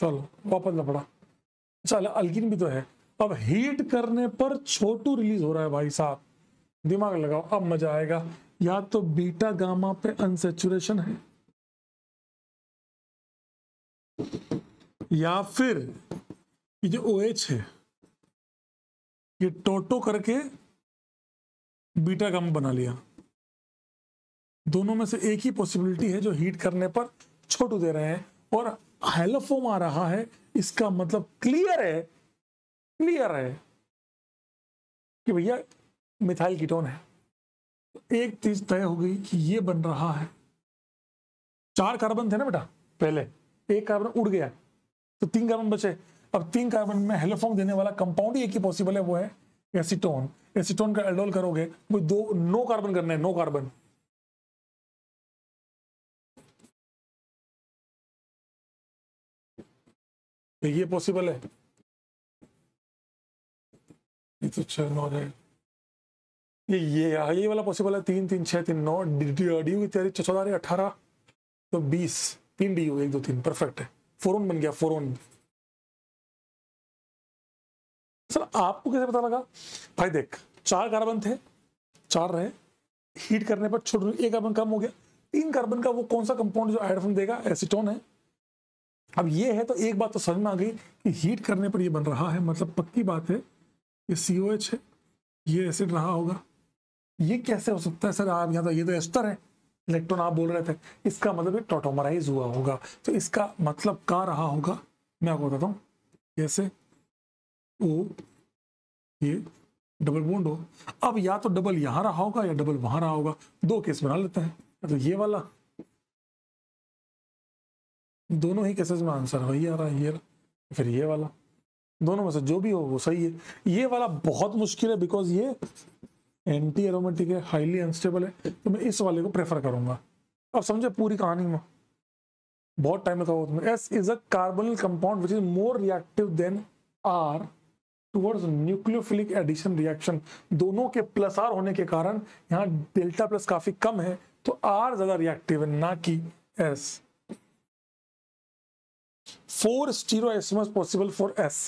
चलो वापस लपड़ा चल अच्छा, अलगिन भी तो है अब हीट करने पर छोटू रिलीज हो रहा है भाई साहब दिमाग लगाओ अब मजा आएगा या तो बीटा गामा पे अनसेचुरेशन है या फिर ये जो ओ OH है ये टोटो करके बीटा गामा बना लिया दोनों में से एक ही पॉसिबिलिटी है जो हीट करने पर छोटू दे रहे हैं और हेलोफोम आ रहा है इसका मतलब क्लियर है क्लियर है कि भैया मिथाइल कीटोन है एक चीज तय हो गई कि ये बन रहा है चार कार्बन थे ना बेटा पहले एक कार्बन उड़ गया तो तीन कार्बन बचे अब तीन कार्बन में हेलोफोम देने वाला कंपाउंड ही एक ही पॉसिबल है वो है एसिटोन एसिटोन का एल्डोल करोगे वो दो नो कार्बन करने नो कार्बन तो ये पॉसिबल है ये तो छः नौ है ये ये यहाँ ये वाला पॉसिबल है तीन तीन छः तीन नौ डी यू की तैयारी चौदह रही अठारह तो बीस तीन डी यू एक दो तीन परफेक्ट है फोरन बन गया फोरन सर आपको कैसे पता लगा भाई देख चार कार्बन थे चार रहे हीट करने पर छोड़ एक कार्बन कम हो गया तीन कार्बन का वो कौन सा कंपाउंड जो हाइड्रोफोन देगा एसिटोन है अब ये है तो एक बात तो समझ में आ गई कि हीट करने पर ये बन रहा है मतलब पक्की बात है ये सी ओ एच है ये एसिड रहा होगा ये कैसे हो सकता है सर आप यहाँ तो ये तो एस्टर है इलेक्ट्रॉन आप बोल रहे थे इसका मतलब ये टोटोमराइज हुआ होगा तो इसका मतलब का रहा होगा मैं आपको बताता हूँ कैसे ओ ये डबल बोन्ड हो अब या तो डबल यहाँ रहा होगा या डबल वहाँ रहा होगा दो केस बना लेते हैं तो ये वाला दोनों ही केसेस में आंसर वही आ रहा है ये फिर ये वाला दोनों में से जो भी हो वो सही है ये वाला बहुत मुश्किल है बिकॉज ये एंटी एरोमेटिक है हाईली अनस्टेबल है तो मैं इस वाले को प्रेफर करूंगा अब समझे पूरी कहानी में बहुत टाइम लगा उसमें S is a carbonyl compound which is more reactive than R towards nucleophilic addition reaction दोनों के प्लस आर होने के कारण यहाँ डेल्टा प्लस काफी कम है तो आर ज्यादा रिएक्टिव है ना कि S four stereoisomers possible for S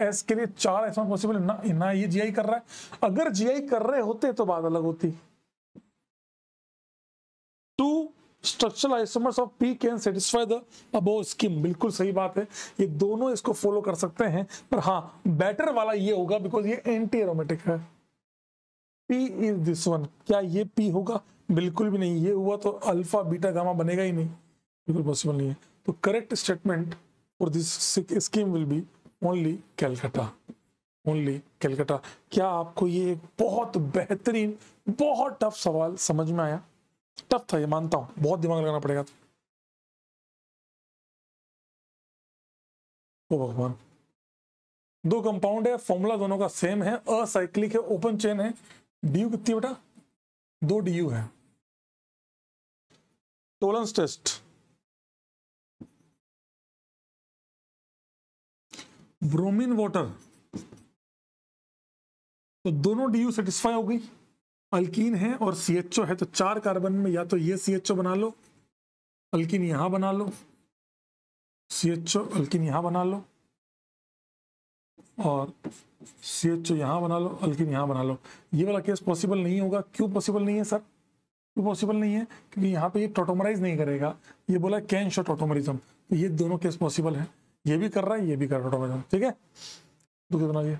S के लिए चार एसमस पॉसिबल ना ना ये जीआई कर रहा है अगर जीआई कर रहे होते तो बात अलग होती two structural isomers of P can satisfy the above scheme बिल्कुल सही बात है ये दोनों इसको फॉलो कर सकते हैं पर हाँ बेटर वाला ये होगा बिकॉज ये एंटी एरोमेटिक है पी इज दिस वन क्या ये पी होगा बिल्कुल भी नहीं ये हुआ तो अल्फा बीटा गामा बनेगा ही नहीं बिल्कुल पॉसिबल नहीं है तो करेक्ट स्टेटमेंट और this scheme will be only Calcutta only Calcutta क्या आपको ये एक बहुत बेहतरीन बहुत टफ सवाल समझ में आया टफ था ये मानता हूं बहुत दिमाग लगाना पड़ेगा तो। ओ भगवान दो कंपाउंड है फॉर्मूला दोनों का सेम है असाइक्लिक है ओपन चेन है डी कितनी बेटा दो डी है टोलेंस टेस्ट ब्रोमीन वाटर तो दोनों डी यू सेटिस्फाई हो गई अल्किन है और सी एच ओ है तो चार कार्बन में या तो ये सी एच ओ बना लो अल्किन यहां बना लो सी एच ओ अल्किन यहां बना लो और सी एच ओ यहां बना लो अल्किन यहां बना लो ये वाला केस पॉसिबल नहीं होगा क्यों पॉसिबल नहीं है सर क्यों पॉसिबल नहीं है क्योंकि यहां पे ये टोटोमराइज नहीं करेगा ये बोला कैन शो टोटोमरिज्म ये दोनों केस पॉसिबल है ये भी कर रहा है ये भी कर रहा है ठीक है तो कितना ये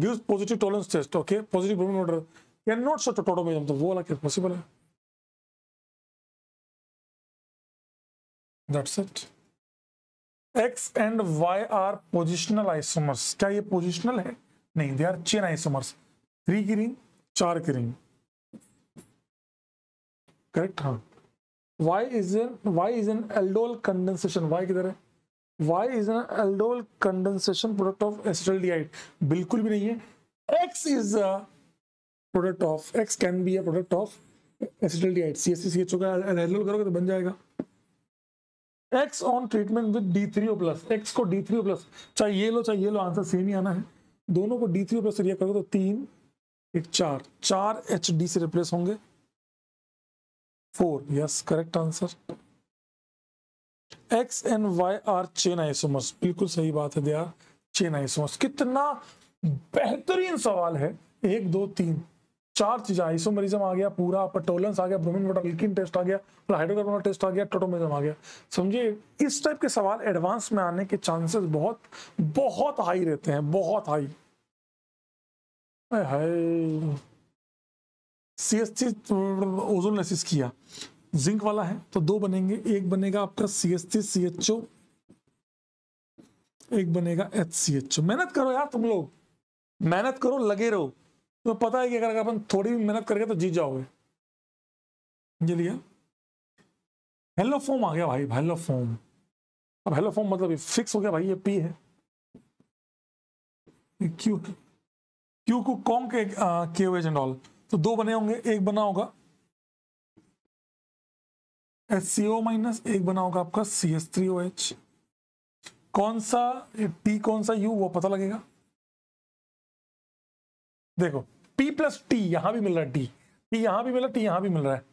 gives positive Tollens test okay positive bromine order can not shut automation तो वो वाला केस पॉसिबल है that's it X and Y are positional isomers क्या ये पोजिशनल है नहीं they are chain isomers three की रिंग चार की रिंग करेक्ट हाँ why is in why is an aldol condensation why किधर है why is an aldol condensation product of acetaldehyde bilkul bhi nahi hai x is a product of x can be a product of acetaldehyde CaCCHO का aldol karoge to ban jayega x on treatment with D3O+, x ko D3O+, chahe ye lo chahe ye lo answer same hi aana hai dono ko D3O+ react करोगे तो तीन एक चार चार H D से replace होंगे 4 yes correct answer x and y are chain isomers बिल्कुल सही बात है दे चेन आइसोमर्स कितना बेहतरीन सवाल है एक दो तीन चार चीजें आइसोमरिज्म आ गया पूरा पटोलेंस आ गया ब्रोमिन वाटर टेस्ट आ गया हाइड्रोकार्बन टेस्ट आ गया टोटोमिज्म आ गया समझिए इस टाइप के सवाल एडवांस में आने के चांसेस बहुत बहुत हाई रहते हैं बहुत high high C S three ozonolysis किया जिंक वाला है तो दो बनेंगे एक बनेगा आपका सी एस थी सी एच ओ एक बनेगा एच सी एच ओ मेहनत करो यार तुम लोग मेहनत करो लगे रहो तो पता है कि अगर अपन थोड़ी भी मेहनत करके तो जीत जाओगे ये लिया हेलो फॉर्म आ गया भाई हेलो फॉर्म अब हेलो फॉर्म मतलब ये फिक्स हो गया भाई ये पी है क्यू क्यू को कॉन्ग के के वेज एंड ऑल तो दो बने होंगे एक बना होगा एच सी ओ माइनस एक बना होगा आपका C S three O H कौन सा टी कौन सा यू वो पता लगेगा देखो टी प्लस टी यहां भी मिल रहा है टी टी यहां भी मिल रहा है टी यहां भी मिल रहा है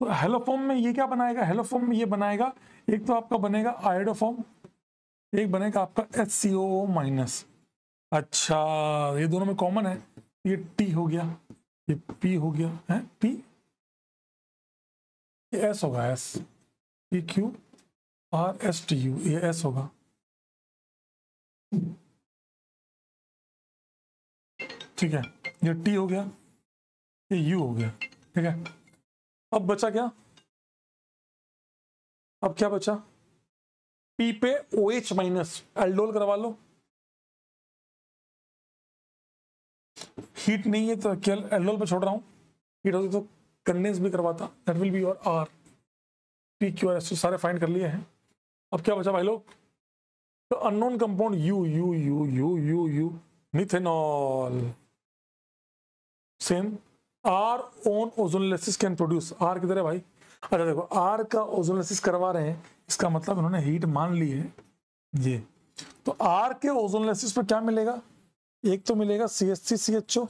तो हेलोफॉर्म में ये क्या बनाएगा हेलोफॉर्म में ये बनाएगा एक तो आपका बनेगा आयोडोफॉर्म एक बनेगा आपका एच सी ओ माइनस अच्छा ये दोनों में कॉमन है ये टी हो गया ये पी हो गया है पी ये एस होगा S P Q R S T U ये एस होगा ठीक है ये टी हो गया ये यू हो गया ठीक है अब बचा क्या अब क्या बचा पी पे ओ एच माइनस एल्डोल करवा लो हीट नहीं है तो केवल एल्डोल पर छोड़ रहा हूँ हीट होती तो कंडेंस भी करवाता that will be your R P Q R S सारे फाइंड कर लिए हैं अब क्या बचा भाई लोग तो unknown compound U U U U U U methanol same R on ozonolysis can produce R किधर है भाई अच्छा देखो आर का ओजोनलिसिस करवा रहे हैं इसका मतलब उन्होंने हीट मान ली है जी तो आर के ओजोनलिसिस पर क्या मिलेगा एक तो मिलेगा सी S C C H O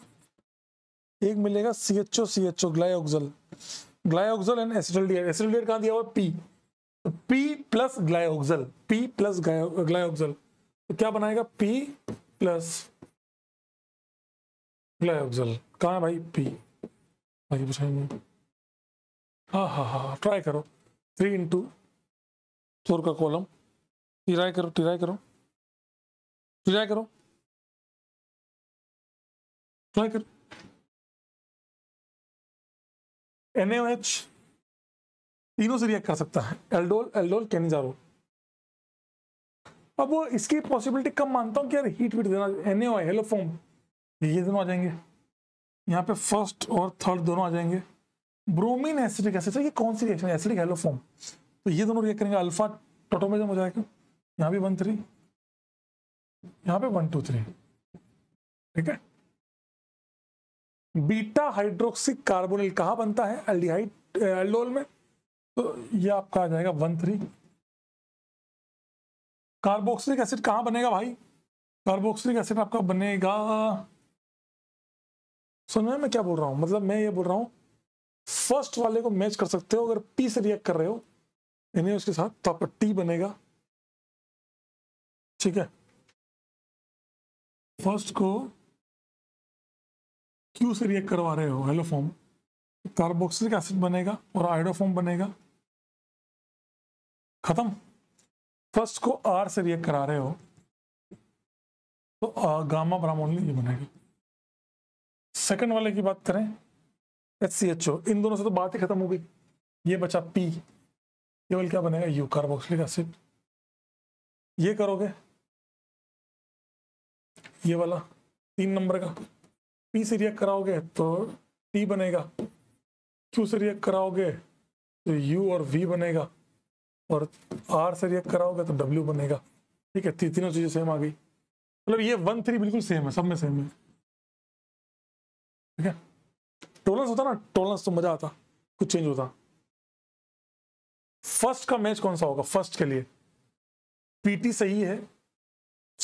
एक मिलेगा C H O C H O glyoxal glyoxal and acetaldehyde acetaldehyde कहाँ दिया हुआ P P plus glyoxal P plus glyoxal तो क्या बनाएगा पी प्लस ग्लायोक्सल कहाँ भाई पी आगे पूछाएंगे हाँ हाँ हाँ ट्राई हाँ। करो थ्री इंटू फोर का कॉलम ट्राई करो ट्राई करो ट्राई करो ट्राई कर एनएच तीनों से रिएक्ट कर सकता है एल्डोल एल्डोल कैनिजारो अब वो इसकी पॉसिबिलिटी कम मानता हूँ कि यार हीट वीट देना एनएओ हेलो फॉर्म ये दोनों आ जाएंगे यहाँ पे फर्स्ट और थर्ड दोनों आ जाएंगे ब्रोमीन एसिडिक एसिड ये कौन सी रिएक्शन एसिडिक हेलो फॉर्म तो ये दोनों रिएक्ट करेंगे अल्फा टोटोमेजम हो जाएगा यहाँ भी वन थ्री यहाँ पे वन टू थ्री ठीक है बीटा हाइड्रोक्सिक कार्बोनिल कहा बनता है एल्डिहाइड एल्डोल में तो ये आपका आ जाएगा वन थ्री कार्बोक्सिलिक एसिड कहाँ बनेगा भाई कार्बोक्सिलिक एसिड आपका बनेगा सुन रहे मैं क्या बोल रहा हूँ मतलब मैं ये बोल रहा हूँ फर्स्ट वाले को मैच कर सकते हो अगर पी से रिएक्ट कर रहे हो यानी उसके साथ तो आपका टी बनेगा ठीक है फर्स्ट को क्यू से रिएक्ट करवा रहे हो हेलोफॉर्म कार्बोक्सिलिक एसिड बनेगा और आयोडोफॉर्म बनेगा खत्म फर्स्ट को आर से रिएक्ट करा रहे हो तो गामा ब्राह्मोनली ये बनेगा सेकंड वाले की बात करें एच सी एच ओ इन दोनों से तो बात ही खत्म हो गई ये बचा पी ये केवल क्या बनेगा यू कार्बोक्सिलिक एसिड ये करोगे ये वाला तीन नंबर का पी से रिएक्ट कराओगे तो टी बनेगा क्यू से रिएक्ट कराओगे तो यू और वी बनेगा और आर से रिएक्ट कराओगे तो डब्ल्यू बनेगा ठीक है तीनों चीज़ें सेम आ गई मतलब ये वन थ्री बिल्कुल सेम है सब में सेम है ठीक है टोलस होता ना टोलस तो मजा आता कुछ चेंज होता फर्स्ट का मैच कौन सा होगा फर्स्ट के लिए पीटी सही है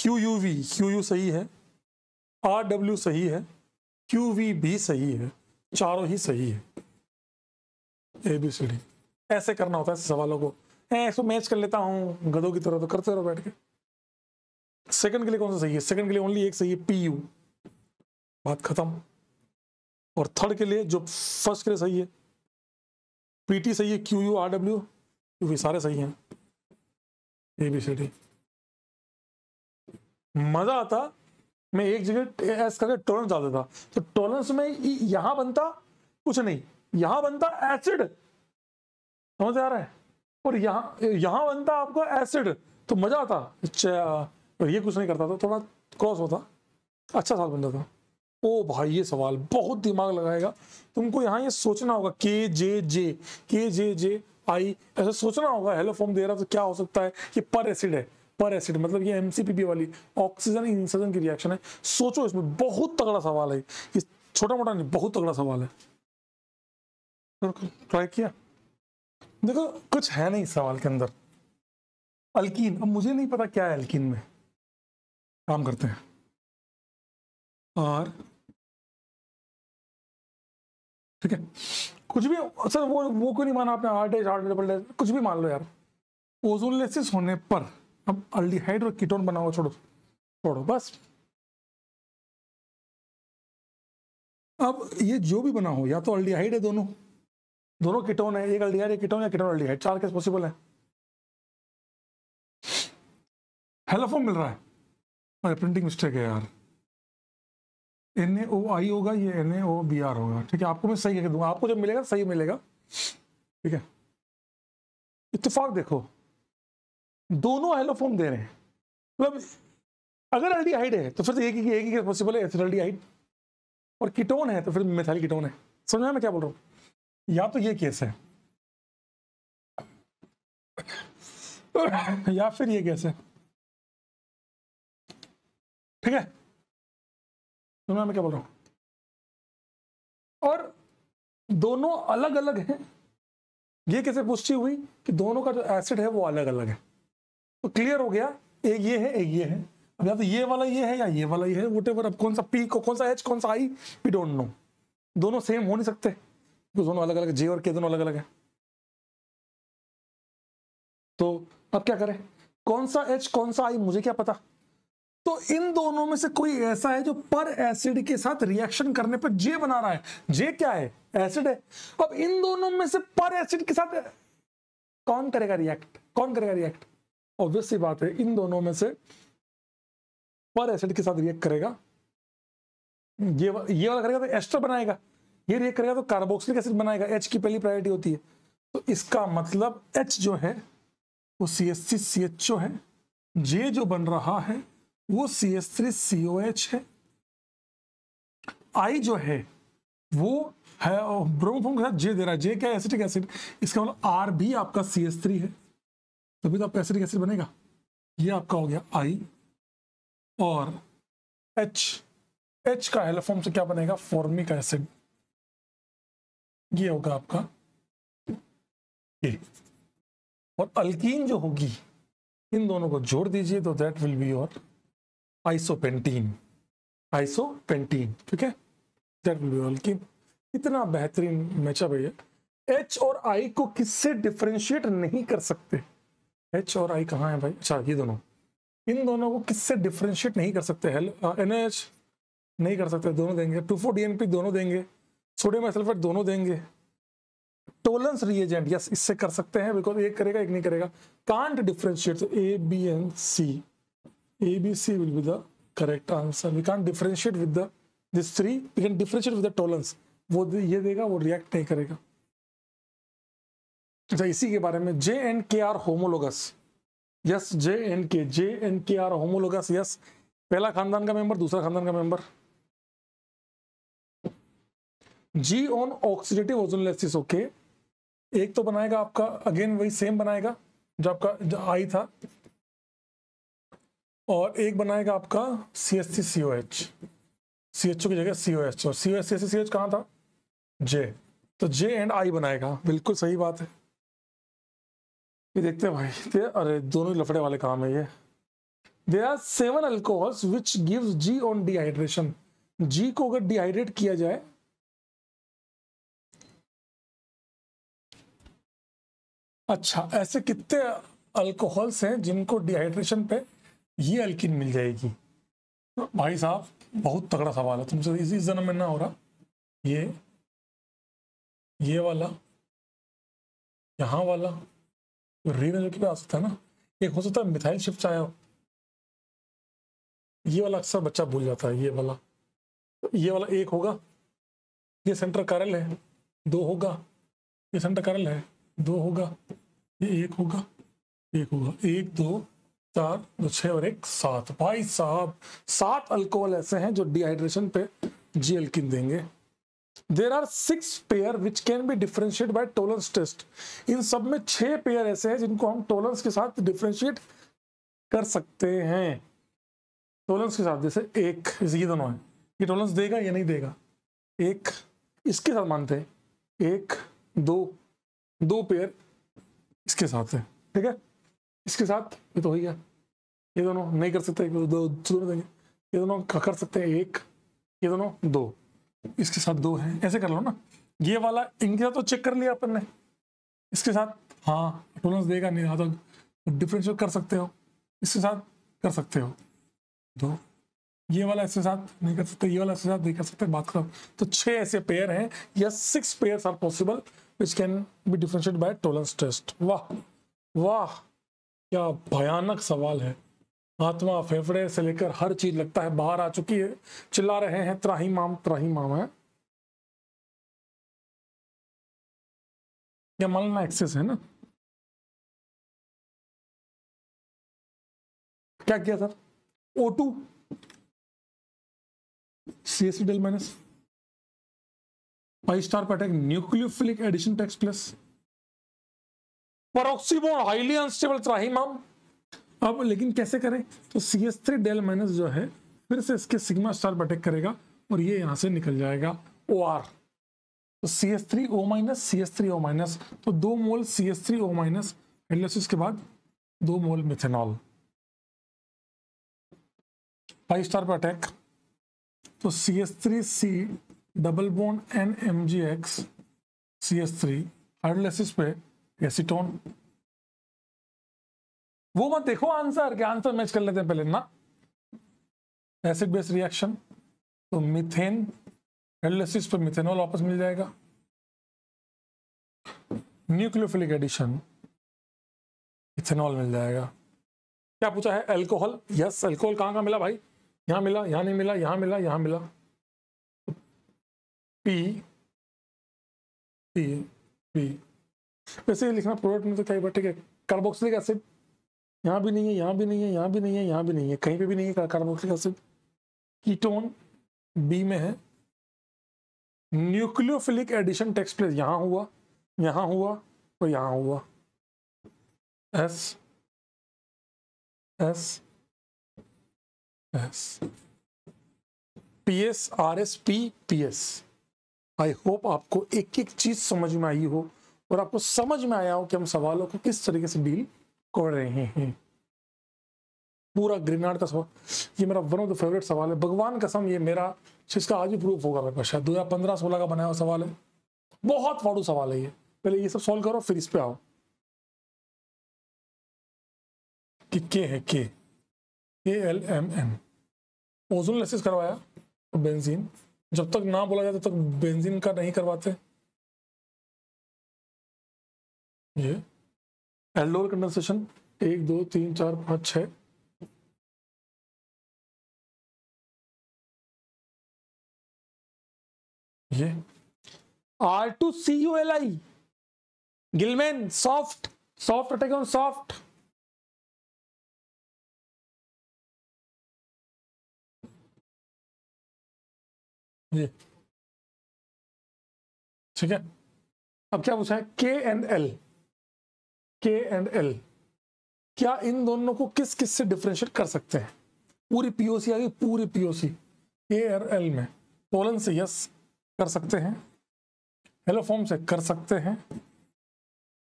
Q U V Q U सही है आर डब्ल्यू सही है क्यू वी भी सही है चारों ही सही है ए बी सी डी ऐसे करना होता है सवालों को ऐसे मैच कर लेता हूँ गधों की तरह तो करते रहो बैठ के सेकंड के लिए कौन सा सही है सेकंड के लिए ओनली एक सही है पी यू बात खत्म और थर्ड के लिए जो फर्स्ट के लिए सही है पीटी सही है Q U R W U V सारे सही हैं ए बी सी डी मजा आता मैं एक जगह एस करके टोलन डाल देता तो टोलन में यहां बनता कुछ नहीं यहां बनता एसिड समझ आ रहा है और यहाँ यहाँ बनता आपको एसिड तो मजा आता और अच्छा, ये कुछ नहीं करता था थोड़ा क्रॉस होता अच्छा साल बन जाता ओ भाई ये सवाल बहुत दिमाग लगाएगा तुमको यहाँ ये सोचना होगा के जे जे के जे जे आई ऐसा सोचना होगा हेलो फॉर्म दे रहा तो क्या हो सकता है कि पर एसिड है पर एसिड मतलब ये एमसीपीपी वाली ऑक्सीजन इंसर्जन की रिएक्शन है सोचो इसमें बहुत तगड़ा सवाल है इस छोटा मोटा नहीं बहुत तगड़ा सवाल है ट्राई किया देखो कुछ है नहीं सवाल के अंदर अल्किन अब मुझे नहीं पता क्या है अल्किन में काम करते हैं और ठीक है कुछ भी सर वो वो क्यों नहीं माना आपने आठ डेज आठ डबल डेज कुछ भी मान लो यार ओजोनलेसिस होने पर अब अल्डिहाइड और कीटोन बना हुआ छोड़ो छोड़ो बस अब ये जो भी बना हो या तो अल्डिहाइड है दोनों दोनों कीटोन है एक अल्डिहाइड एक कीटोन या कीटोन अल्डिहाइड चार केस पॉसिबल है हेलोफॉर्म मिल रहा है अरे प्रिंटिंग मिस्टेक है यार एन ए ओ आई होगा ये N A O B R होगा ठीक है आपको मैं सही कह दूंगा आपको जब मिलेगा सही मिलेगा ठीक है इतफाक देखो दोनों एलोफॉर्म दे रहे हैं मतलब अगर एल्डिहाइड है तो फिर तो एक ही एक ही पॉसिबल है एसिड और कीटोन है तो फिर मिथाइल कीटोन है समझा मैं क्या बोल रहा हूँ या तो ये केस है या फिर ये केस है ठीक है में मैं क्या बोल रहा हूँ और दोनों अलग अलग हैं ये कैसे पुष्टि हुई कि दोनों का जो एसिड है वो अलग अलग है तो क्लियर हो गया एक ये है एक ये है अब या तो ये वाला ये है या ये वाला ये है वोट एवर अब कौन सा पी को कौन सा एच कौन सा आई वी डोंट नो दोनों सेम हो नहीं सकते तो दोनों अलग अलग जे और के दोनों अलग अलग है तो अब क्या करें कौन सा एच कौन सा आई मुझे क्या पता तो इन दोनों में से कोई ऐसा है जो पर एसिड के साथ रिएक्शन करने पर जे बना रहा है जे क्या है एसिड है अब इन दोनों में से पर एसिड के साथ कौन करेगा रिएक्ट कौन करेगा रिएक्ट ऑब्वियस सी बात है इन दोनों में से पर एसिड के साथ रिएक्ट करेगा ये ये वाला करेगा तो एस्टर बनाएगा ये रिएक्ट करेगा तो कार्बोक्सिलिक एसिड बनाएगा एच की पहली प्रायोरिटी होती है तो इसका मतलब एच जो है वो C S C C H ओ है जे जो बन रहा है वो C S three C O H है आई जो है वो है ब्रोमोफोम के साथ जे दे रहा है जे क्या एसिटिक एसिड इसका मतलब आर भी आपका सी एस थ्री है तभी तो आपका एसिडिक एसिड बनेगा ये आपका हो गया आई और एच एच का एल से क्या बनेगा फॉर्मिक एसिड ये होगा आपका ए और अल्कीन जो होगी इन दोनों को जोड़ दीजिए तो that will be your isopentene isopentene ठीक है दैट विल बी अल्कीन इतना बेहतरीन मैचअप है एच और आई को किससे डिफ्रेंशिएट नहीं कर सकते एच और आई कहाँ है भाई अच्छा ये दोनों इन दोनों को किससे डिफ्रेंशिएट नहीं कर सकते एन एच uh, नहीं कर सकते दोनों देंगे टू फोर डीएनपी दोनों देंगे सोडियम एसल्फेट दोनों देंगे टोलेंस रिएजेंट यस इससे कर सकते हैं बिकॉज एक करेगा एक नहीं करेगा can't differentiate A B and C A B C will be the correct answer we can't differentiate with the this three we can differentiate with the Tollens वो ये देगा वो रिएक्ट नहीं करेगा अच्छा इसी के बारे में J and K are homologous yes J and K J and K are homologous yes पहला खानदान का मेंबर दूसरा खानदान का member G on oxidative ozonolysis okay एक तो बनाएगा आपका अगेन वही सेम बनाएगा जो आपका जो आई था और एक बनाएगा आपका C S C C O H C H O की जगह सी ओ एच और C O S C S C H कहाँ था जे तो जे एंड आई बनाएगा बिल्कुल सही बात है ये देखते हैं भाई दे अरे दोनों लफड़े वाले काम है ये they are seven alcohols which gives G on dehydration G को अगर डिहाइड्रेट किया जाए अच्छा ऐसे कितने अल्कोहल्स हैं जिनको डिहाइड्रेशन पे ये अल्किन मिल जाएगी भाई साहब बहुत तगड़ा सवाल है तुमसे इसी जन्म में ना हो रहा ये ये वाला यहाँ वाला रीना जो कि आ सकता है ना एक हो सकता है मिथाइल शिफ्ट आया हो ये वाला अक्सर बच्चा भूल जाता है ये वाला ये वाला एक होगा ये सेंटर कारल है दो होगा ये सेंटर कारल है दो होगा ये एक होगा एक होगा एक दो चार दो छः और एक सात भाई साहब सात अल्कोहल ऐसे हैं जो डिहाइड्रेशन पे जी देंगे there are six pair which can be differentiate by Tollens test इन सब में छह पेयर ऐसे हैं जिनको हम टोलेंस के साथ डिफ्रेंशिएट कर सकते हैं टोलरेंस के साथ जैसे एक जैसे ये दोनों है ये टोलरेंस देगा या नहीं देगा एक इसके साथ मानते हैं एक दो दो पेयर इसके साथ है ठीक है इसके साथ ये तो हो गया ये दोनों नहीं कर सकते दो दोनों देंगे ये दोनों कर सकते हैं एक ये दोनों दो इसके साथ दो है ऐसे कर लो ना ये वाला इनके साथ तो चेक कर लिया अपन ने इसके साथ हाँ टोलरेंस देगा नहीं हाँ, तो डिफ्रेंशिएट कर सकते हो इसके साथ कर सकते हो दो ये वाला इसके साथ नहीं कर सकते ये वाला इसके साथ नहीं कर सकते बात करो तो छह ऐसे पेयर हैं या six pairs are possible which can be differentiate by Tollens test वाह वाह क्या भयानक सवाल है आत्मा फेफड़े से लेकर हर चीज लगता है बाहर आ चुकी है चिल्ला रहे हैं त्राही माम त्राही माम है या मलना एक्सेस है ना क्या किया sir O two C S del minus five star पैटेक न्यूक्लियोफिलिक एडिशन टेक्स प्लस परोक्सीबोन हाईली अनस्टेबल माम अब लेकिन कैसे करें तो C S three del minus जो है फिर से इसके सिग्मा स्टार बटेक करेगा और ये यहां से निकल जाएगा ओ आर तो C S three O minus C S three O minus तो दो mole C S three O minus एंडलेसिस के बाद दो मोल मिथेनॉल फाइव स्टार पर अटैक तो C S three C double bond N M G X C S three एडलेसिस पे एसिटोन वो मत देखो आंसर के आंसर मैच कर लेते हैं पहले ना एसिड बेस रिएक्शन तो मिथेन एलिसिस पर मिथेनॉल वापस मिल जाएगा न्यूक्लियोफिलिक एडिशन इथेनॉल मिल जाएगा क्या पूछा है अल्कोहल यस अल्कोहल कहाँ कहाँ मिला भाई यहाँ मिला यहाँ नहीं मिला यहाँ मिला यहाँ मिला पी पी पी वैसे लिखना प्रोडक्ट में तो क्या ठीक है कार्बोक्सिलिक एसिड यहाँ भी नहीं है यहाँ भी नहीं है यहाँ भी नहीं है यहाँ भी नहीं है कहीं पे भी नहीं है कार्बोक्सिलिक एसिड कीटोन बी में है न्यूक्लियोफिलिक एडिशन टेक्स प्लेस यहाँ हुआ यहाँ हुआ और यहाँ हुआ S S S P S R S P P S I hope आपको एक एक चीज समझ में आई हो और आपको समझ में आया हो कि हम सवालों को किस तरीके से डील कर रहे हैं पूरा ग्रीनार्ड का सवाल ये मेरा वन ऑफ द फेवरेट सवाल है भगवान कसम ये मेरा इसका आज भी प्रूफ होगा मेरे पास शायद दो हज़ार पंद्रह सोलह का बनाया हुआ सवाल है बहुत फाड़ू सवाल है ये पहले ये सब सॉल्व करो फिर इस पे आओ कि के है K A L M N ozonolysis करवाया तो बेंजीन जब तक ना बोला जाए तब तक बेंजीन का नहीं करवाते ये एल्डोर कंडेंसेशन एक दो तीन चार पाँच छ ये are two C U L I Gilman soft soft attack on soft ये ठीक है अब क्या पूछा है K and L K and L क्या इन दोनों को किस किस से डिफ्रेंशिएट कर सकते हैं पूरी पीओसी आ गई पूरी पीओसी के एर एल में टोलन से यस कर सकते हैं हेलोफॉर्म से कर सकते हैं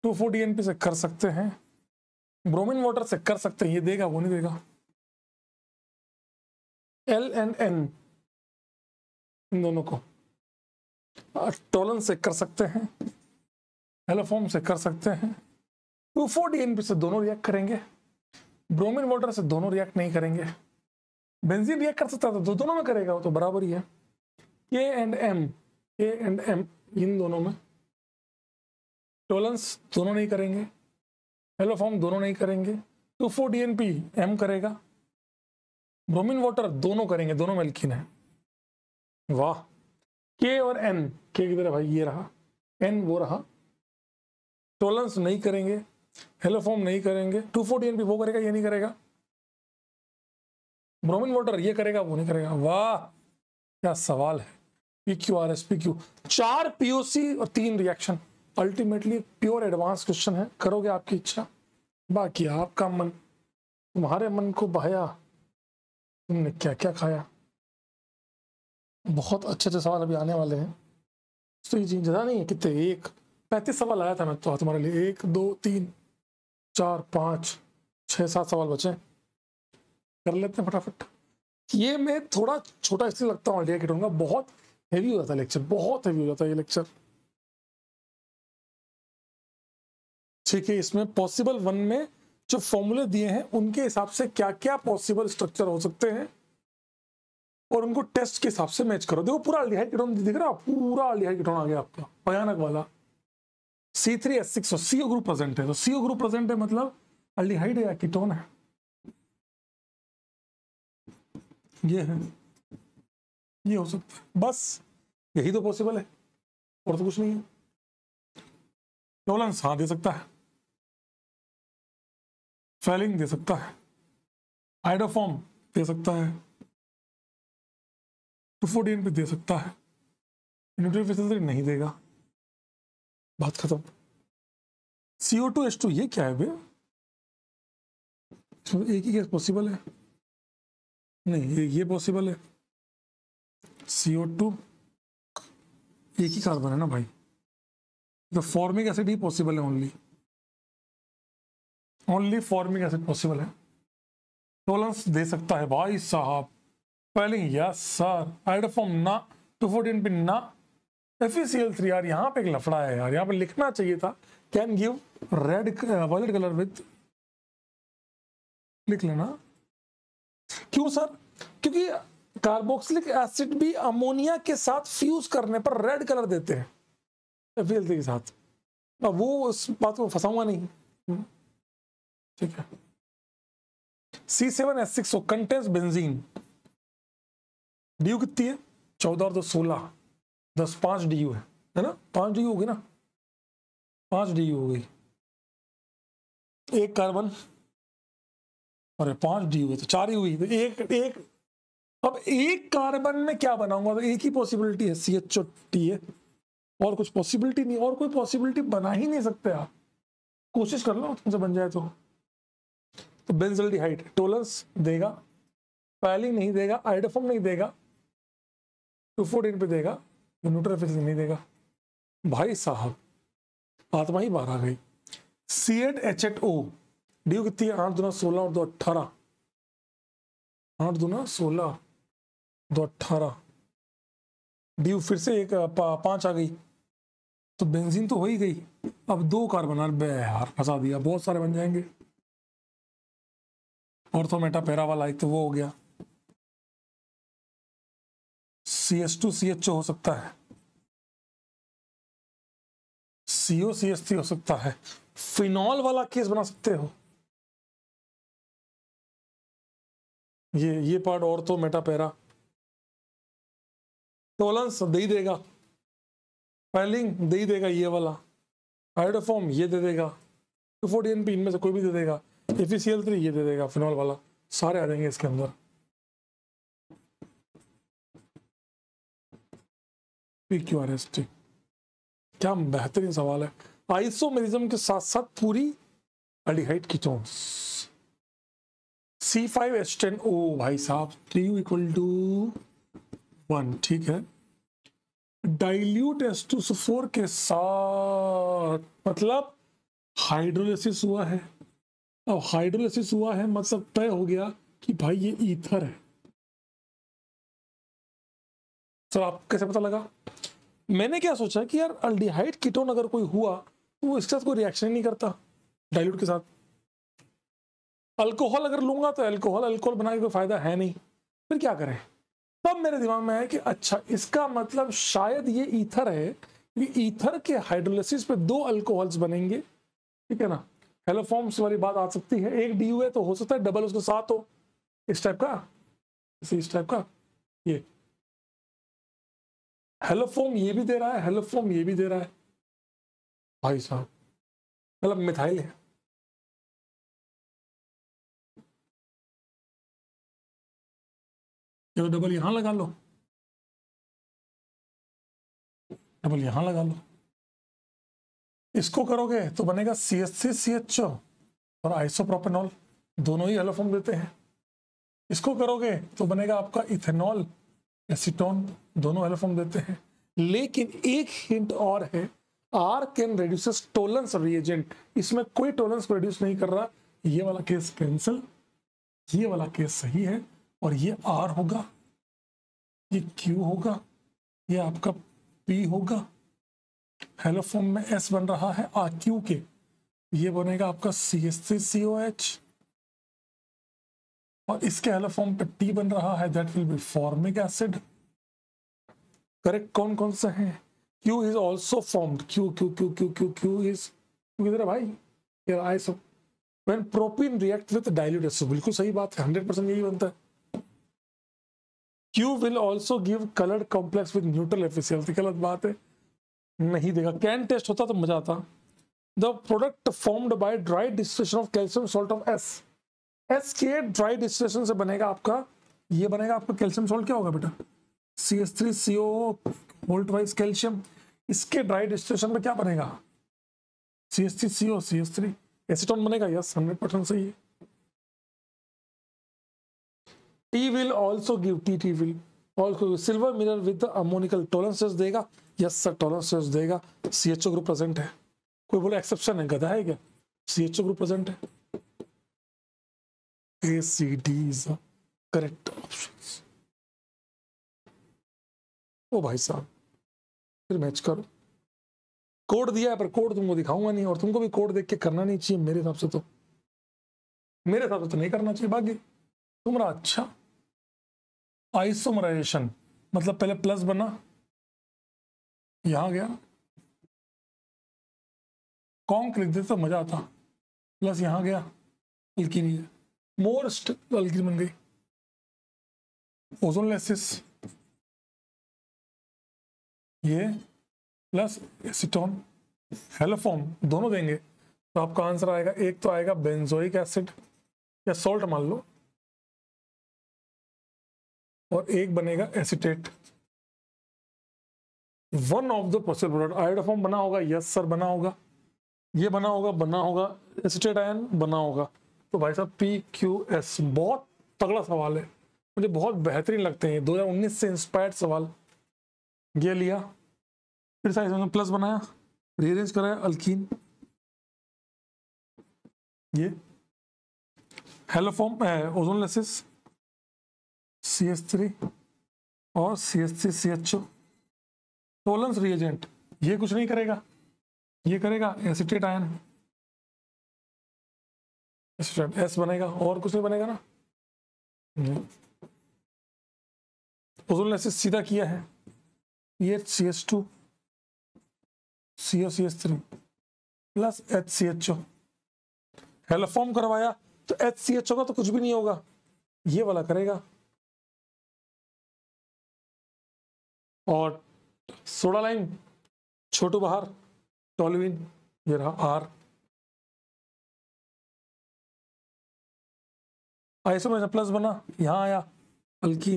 टू फोर डी से कर सकते हैं ब्रोमिन वाटर से कर सकते हैं ये देगा वो नहीं देगा एल एंड एन इन दोनों को टोलन से कर सकते हैं हेलोफॉर्म से कर सकते हैं टू तो फोर डीएनपी से दोनों रिएक्ट करेंगे ब्रोमिन वाटर से दोनों रिएक्ट नहीं करेंगे बेंजीन रिएक्ट कर सकता था तो दोनों में करेगा वो तो बराबर ही है K and M K and M इन दोनों में टोलेंस दोनों नहीं करेंगे एलोफॉर्म दोनों नहीं करेंगे two four D N P M करेगा ब्रोमिन वाटर दोनों करेंगे दोनों मेल्किन है वाह के और एन के की भाई ये रहा एन वो रहा टोलेंस नहीं करेंगे हेलो फॉर्म नहीं करेंगे टू फोर्टी एन वो करेगा ये नहीं करेगा ब्रोमिन वाटर ये करेगा वो नहीं करेगा वाह क्या सवाल है P Q R S P Q चार पीओसी और तीन reaction ultimately pure advance question है करोगे आपकी इच्छा बाकी आपका मन तुम्हारे मन को बहाया तुमने क्या क्या खाया बहुत अच्छे अच्छे सवाल अभी आने वाले हैं तो ये चीज ज़्यादा नहीं है कितने एक पैंतीस सवाल आया था मैं तो तुम्हारे लिए एक दो तीन चार पाँच छः सात सवाल बचे कर लेते हैं फटाफट ये मैं थोड़ा छोटा इसलिए लगता हूँ इंडिया किट बहुत हैवी हो जाता है लेक्चर बहुत हैवी हो जाता है ये लेक्चर ठीक है इसमें पॉसिबल वन में जो फॉर्मूले दिए हैं उनके हिसाब से क्या क्या पॉसिबल स्ट्रक्चर हो सकते हैं और उनको टेस्ट के हिसाब से मैच करो देखो पूरा अल्डिहाइड दिख रहा पूरा अल्डिहाइड आ गया आपका भयानक वाला C three S six CO group present है तो सीओ ग्रुप प्रेजेंट है मतलब अल्डीहाइड है या कीटोन है ये है ये हो सकता है बस यही तो पॉसिबल है और तो कुछ नहीं है टोलेंस हाँ दे सकता है फेलिंग दे सकता है आइडोफॉर्म दे सकता है टूफोडीन भी दे सकता है न्यूट्रिफिशरी नहीं देगा बात खत्म सीओ टू एच टू ये क्या है भैया एक ही गैस पॉसिबल है नहीं ये ये पॉसिबल है सीओ टू एक ही कार्बन है ना भाई द फॉर्मिक एसिड ही पॉसिबल है only only formic acid possible है टोलेंस दे सकता है भाई साहब पहले यस सर आइडोफॉर्म ना टू फोर्टीन पिन ना एफ थ्री यार यहाँ पे एक लफड़ा है यार यहाँ पे लिखना चाहिए था can give red violet colour with लिख लेना क्यों सर क्योंकि कार्बोक्सिलिक एसिड भी अमोनिया के साथ फ्यूज करने पर रेड कलर देते हैं एफ एल थ्री के साथ अब वो उस बात को फंसाऊंगा नहीं हम्म, ठीक है C seven S six contains benzene DU कितनी है चौदह और दो सोलह दस पांच डी है है ना पांच डी यू होगी ना पांच डी यू होगी एक कार्बन अरे पांच डी यू है तो चार ही हुई तो एक एक अब एक कार्बन में क्या बनाऊंगा तो एक ही पॉसिबिलिटी है सी एच ओ टी है और कुछ पॉसिबिलिटी नहीं और कोई पॉसिबिलिटी बना ही नहीं सकते आप कोशिश कर लो तुमसे बन जाए तो तो हाइट टोलस देगा पैलिंग नहीं देगा आइडोफोम नहीं देगा टू फोर्टीन पे देगा न्यूट्रल फिजिक्स तो नहीं देगा भाई साहब आत्मा ही बाहर आ गई C eight H eight O D U कितनी है आठ दुना सोलह और दो अट्ठारह आठ दुना सोलह दो अट्ठारह डी यू फिर से एक पांच आ गई तो बेंजीन तो हो ही गई अब दो कार्बन बे यार फंसा दिया बहुत सारे बन जाएंगे और तो मेटा पैरा वाला एक तो वो हो गया C S two C H O हो सकता है सीओ सी एस टी हो सकता है फिनॉल वाला केस बना सकते हो ये ये पार्ट और तो मेटा पैरा टोलंस दे ही देगा पैलिंग दे ही देगा ये वाला हाइड्रोफॉर्म ये दे देगा टू फोर्टी एन पी इनमें से कोई भी दे देगा एफिसियल थ्री ये दे देगा फिनॉल वाला सारे आ जाएंगे इसके अंदर P Q R S T क्या बेहतरीन सवाल है आइसोमेरिज्म के साथ साथ पूरी aldehyde ketones C five H ten O भाई साहब टी इक्वल टू वन ठीक है डाइल्यूट एस टू फोर के साथ मतलब हाइड्रोलिसिस हुआ है अब हाइड्रोलिसिस हुआ है मतलब तय हो गया कि भाई ये ईथर है सर आप कैसे पता लगा मैंने क्या सोचा कि यार अल्डिहाइड कीटोन अगर कोई हुआ तो वो इसके साथ कोई रिएक्शन नहीं करता डाइल्यूट के साथ अल्कोहल अगर लूंगा तो अल्कोहल अल्कोहल बना के कोई फायदा है नहीं फिर क्या करें तब मेरे दिमाग में आया कि अच्छा इसका मतलब शायद ये ईथर है क्योंकि ईथर के हाइड्रोलिसिस पे दो अल्कोहल्स बनेंगे ठीक है ना हेलोफॉर्म्स वाली बात आ सकती है एक डी तो हो सकता है डबल उसके साथ हो इस टाइप का इस टाइप का ये हेलोफॉर्म ये भी दे रहा है हेलो हेलोफॉर्म ये भी दे रहा है भाई साहब मतलब मिथाइल है चलो डबल यहां लगा लो डबल यहां लगा लो इसको करोगे तो बनेगा C S C C H ओ और आइसोप्रोपेनॉल दोनों ही हेलोफॉर्म देते हैं इसको करोगे तो बनेगा आपका इथेनॉल एसीटोन दोनों एलोफॉर्म देते हैं लेकिन एक हिंट और है R can reduce Tollens reagent इसमें कोई टोलेंस प्रोड्यूस नहीं कर रहा ये वाला केस कैंसिल ये वाला केस सही है और ये आर होगा ये क्यू होगा ये आपका पी होगा हेलोफॉर्म में एस बन रहा है आर क्यू के ये बनेगा आपका C S C C O H और इसके हेलोफॉर्म पे टी बन रहा है that will be formic acid correct कौन कौन सा है Q is also formed. Q Q Q Q Q Q is किधर है भाई यार आई सब when propene react with dilute acid बिल्कुल सही बात है हंड्रेड परसेंट यही बनता है Q will also give colored complex with neutral efficiency गलत बात है नहीं देगा कैन टेस्ट होता तो मजा आता the product formed by dry distillation of calcium salt of S S के ड्राई डिस्टेशन से बनेगा आपका ये बनेगा आपका कैल्शियम सोल्ट क्या होगा बेटा C S three C O volt wise calcium इसके ड्राई डिस्टेशन में क्या बनेगा C S three C O C S three acetone बनेगा यस हंड्रेड परसेंट सही है T will also give T T will also silver mirror with ammoniacal tolerances देगा yes sir tolerances देगा C H O group present है कोई बोले exception है गधा है क्या C H O group present है A, C, D is the correct options. ओ भाई साहब फिर मैच करो कोड दिया है पर कोड तुमको दिखाऊंगा नहीं और तुमको भी कोड देख के करना नहीं चाहिए मेरे हिसाब से तो मेरे हिसाब से तो नहीं करना चाहिए बाकी तुम्हारा अच्छा आइसोमराइजेशन मतलब पहले प्लस बना यहां गया कॉन्क लिख देते तो मजा आता प्लस यहां गया लिखी नहीं है मोस्ट अल्किल बन गई ओजोन लेसिस ये प्लस एसिटोन हेलोफोम दोनों देंगे तो आपका आंसर आएगा एक तो आएगा बेंजोइक एसिड या सोल्ट मान लो और एक बनेगा acetate one of the possible product iodoform बना होगा यस सर बना होगा ये बना होगा बना होगा एसिटेट आयन बना होगा तो भाई साहब पी क्यू एस बहुत तगड़ा सवाल है मुझे बहुत बेहतरीन लगते हैं 2019 से इंस्पायर्ड सवाल ये लिया फिर साइज मैंने प्लस बनाया रीअरेंज कराया अल्किन ये haloform ozonolysis C S three और C S three C H O Tollens reagent ये कुछ नहीं करेगा ये करेगा एसिटेट आयन स्टूडेंट अच्छा, अच्छा, एस बनेगा और कुछ नहीं बनेगा ना हम्म। तो उजुल ने सीधा किया है ये H C S two C O C S three plus H C H O haloform करवाया तो एच सी एच ओ का तो कुछ भी नहीं होगा ये वाला करेगा और सोडा लाइन छोटू बाहर टॉलविन ये रहा आर हाँ, ऐसे में प्लस बना यहाँ आया बल्कि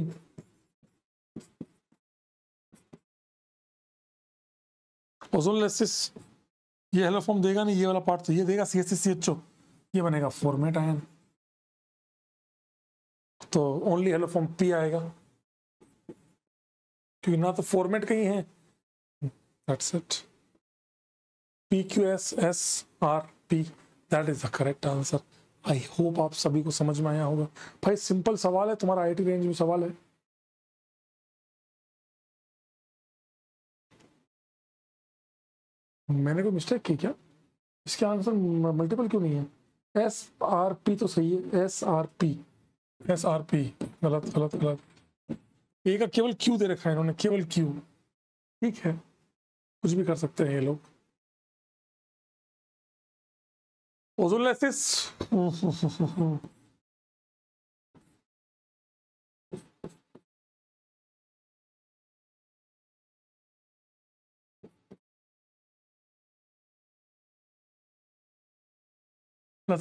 ओजोन लेसिस ये हेलो फॉर्म देगा नहीं ये वाला पार्ट तो ये देगा सी एस सी एच ओ ये बनेगा फॉर्मेट आयन तो ओनली हेलो फॉर्म पी आएगा क्योंकि ना तो फॉर्मेट कहीं है that's it P Q S S R P that is the correct answer I hope आप सभी को समझ में आया होगा भाई सिंपल सवाल है तुम्हारा आई रेंज में सवाल है मैंने कोई मिस्टेक की क्या इसके आंसर मल्टीपल क्यों नहीं है एस आर पी तो सही है S R P S R P गलत गलत गलत ये का केवल क्यू दे रखा है इन्होंने केवल क्यू ठीक है कुछ भी कर सकते हैं ये लोग प्लस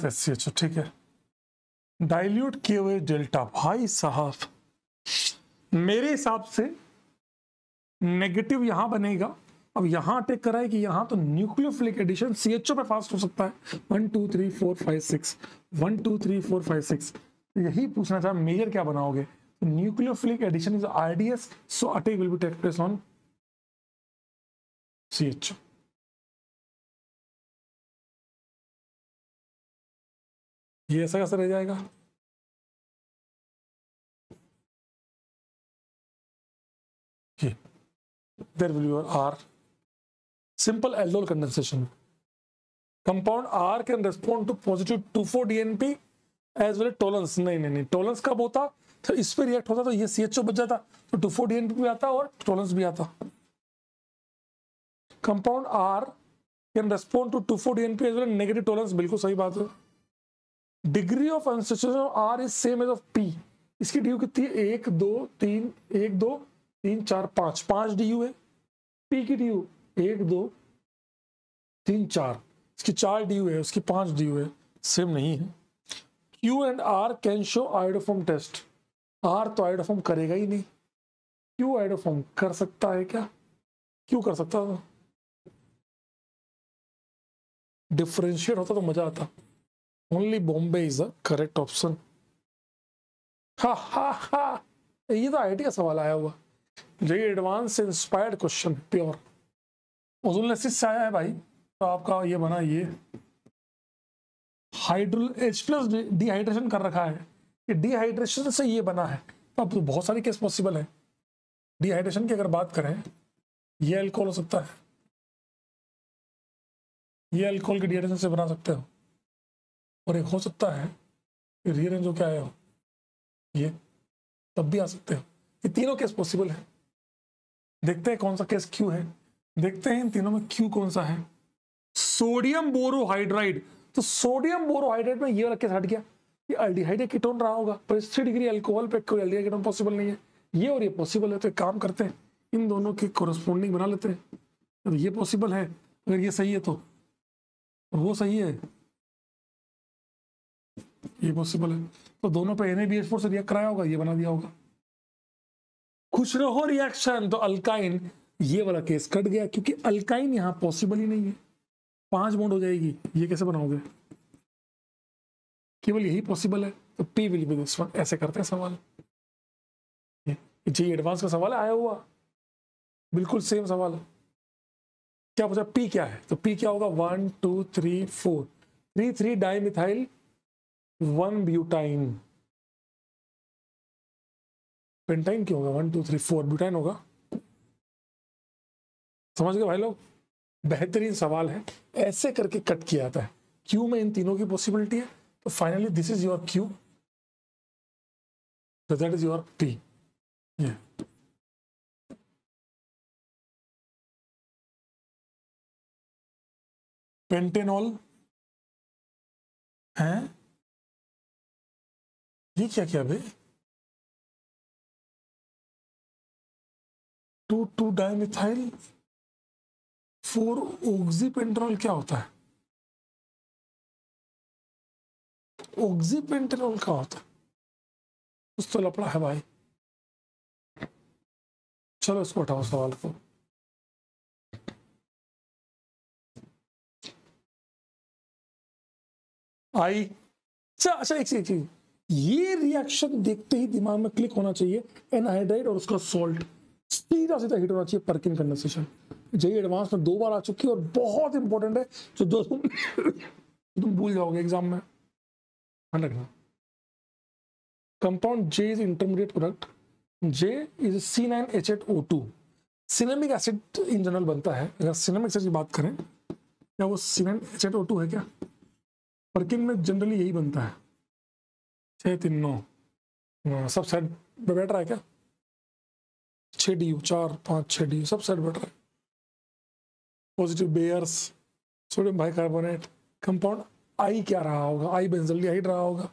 एस सी एच ठीक है डाइल्यूट किए हुए डेल्टा भाई साहब मेरे हिसाब से नेगेटिव यहां बनेगा अब यहां टेक करा है कि यहां तो nucleophilic addition C H O पे फास्ट हो सकता है one two three four five six one two three four five six यही पूछना चाह मेजर क्या बनाओगे nucleophilic addition is R D S so attack will be take place on C H O ये ऐसा कैसा रह जाएगा there will your R simple aldol condensation. Compound R can respond to positive 2,4-DNP as well Tollens नहीं नहीं नहीं Tollens कब होता तो इस पर रिएक्ट होता तो ये सी एच ओ बच जाता तो टू फोर डीएनपी भी आता और टोलेंस भी आता compound R can respond to two four DNP as well negative Tollens बिल्कुल सही बात है degree of unsaturation of R is same as of P इसकी डी यू कितनी है एक दो तीन एक दो तीन चार पांच पांच डी यू है पी की डी यू एक दो तीन चार इसकी चार डी है उसकी पांच डी है सेम नहीं है Q and R can show iodoform test R तो आइडोफॉर्म करेगा ही नहीं क्यू आइडोफॉर्म कर सकता है क्या क्यों कर सकता था डिफ्रेंशिएट होता तो मजा आता only Bombay is a correct option हा हा हा ये तो आई का सवाल आया हुआ जो advance inspired question pure ozonolysis से आया है भाई तो आपका ये बना ये हाइड्रोल एच प्लस डिहाइड्रेशन कर रखा है कि डिहाइड्रेशन से ये बना है तो अब तो बहुत सारे केस पॉसिबल हैं डिहाइड्रेशन की अगर बात करें ये अल्कोहल हो सकता है ये अल्कोहल के डिहाइड्रेशन से बना सकते हो और एक हो सकता है कि रीरेंज जो क्या आया हो ये तब भी आ सकते हो ये तीनों केस पॉसिबल है देखते हैं कौन सा केस क्यों है देखते हैं इन तीनों में क्यू कौन सा है सोडियम बोरोहाइड्राइड तो सोडियम बोरोहाइड्राइड में ये वाला कैसे हट गया ये अल्डिहाइड या कीटोन रहा होगा पर थ्री डिग्री अल्कोहल पे कोई अल्डिहाइड कीटोन पॉसिबल नहीं है ये और ये पॉसिबल है तो एक काम करते हैं इन दोनों के कोरस्पोंडिंग बना लेते हैं तो ये पॉसिबल है अगर ये सही है तो वो सही है ये पॉसिबल है तो दोनों पे एन ए से रिएक्ट कराया होगा ये बना दिया होगा खुश रहो रिएक्शन तो अल्काइन ये वाला केस कट गया क्योंकि अल्काइन यहां पॉसिबल ही नहीं है पांच बॉन्ड हो जाएगी ये कैसे बनाओगे केवल यही पॉसिबल है तो P will be this one ऐसे करते हैं सवाल जी एडवांस का सवाल आया हुआ बिल्कुल सेम सवाल है क्या पूछा पी क्या है तो पी क्या होगा one two three four three three dimethyl one butyne pentyne क्यों होगा one two three four butyne होगा समझ गए भाई लोग बेहतरीन सवाल है ऐसे करके कट किया जाता है क्यू में इन तीनों की पॉसिबिलिटी है तो finally this is your Q that is your P pentanol है ये क्या क्या भाई two two dimethyl four oxypentanol क्या होता है ओग्जीपेंट्रोल क्या होता है कुछ तो लपड़ा है भाई चलो इसको उठाओ सवाल को आई अच्छा अच्छा एक चीज ये रिएक्शन देखते ही दिमाग में क्लिक होना चाहिए एनहाइड्राइड और उसका सॉल्ट सीधा सीधा हिट होना चाहिए परकिन कंडेंसेशन जय एडवांस में दो बार आ चुकी है और बहुत इंपॉर्टेंट है जो जो तुम तुम भूल जाओगे एग्जाम में ध्यान रखना compound J is intermediate product J is C nine H eight O two cinnamic acid in general बनता है अगर सिनेमिक एसिड की बात करें क्या वो C nine H eight O two है क्या वर्किंग में जनरली यही बनता है छः तीन नौ हाँ, सब सेट बेटर है क्या छः डी यू चार पाँच छः डी यू सब सेट बेटर है positive Baeyer's sodium bicarbonate compound I क्या रहा होगा आई बेंजल्डिहाइड रहा होगा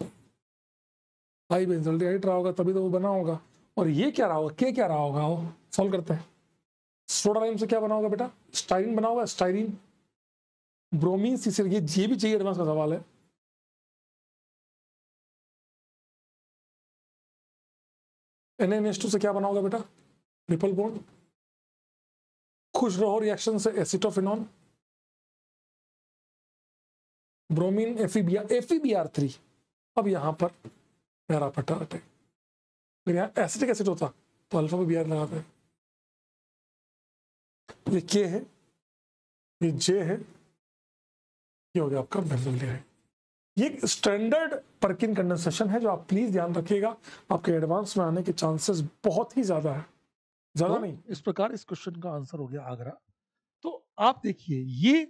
आई बेंजल्डिहाइड रहा होगा तभी तो वो बना होगा और ये क्या रहा होगा के क्या रहा होगा वो सॉल्व करते हैं सोडाइम से क्या बना होगा बेटा स्टाइरिन बना होगा स्टाइरिन ब्रोमीन सीसिल ये ये भी चाहिए एडवांस का सवाल है एन एन एस टू से क्या बना होगा बेटा ट्रिपल बोन खुश रहो रिएक्शन से acetophenone bromine FeBr FeBr three अब यहां पर पैरा फटा हटेगा लेकिन यहाँ एसिटिक एसिड होता तो अल्फा पे बी लगाते हैं ये के है ये जे है ये हो गया आपका बेंजोलिया है ये स्टैंडर्ड परकिन कंडेंसेशन है जो आप प्लीज ध्यान रखिएगा आपके एडवांस में आने के चांसेस बहुत ही ज्यादा है ज्यादा तो नहीं इस प्रकार इस क्वेश्चन का आंसर हो गया आगरा तो आप देखिए ये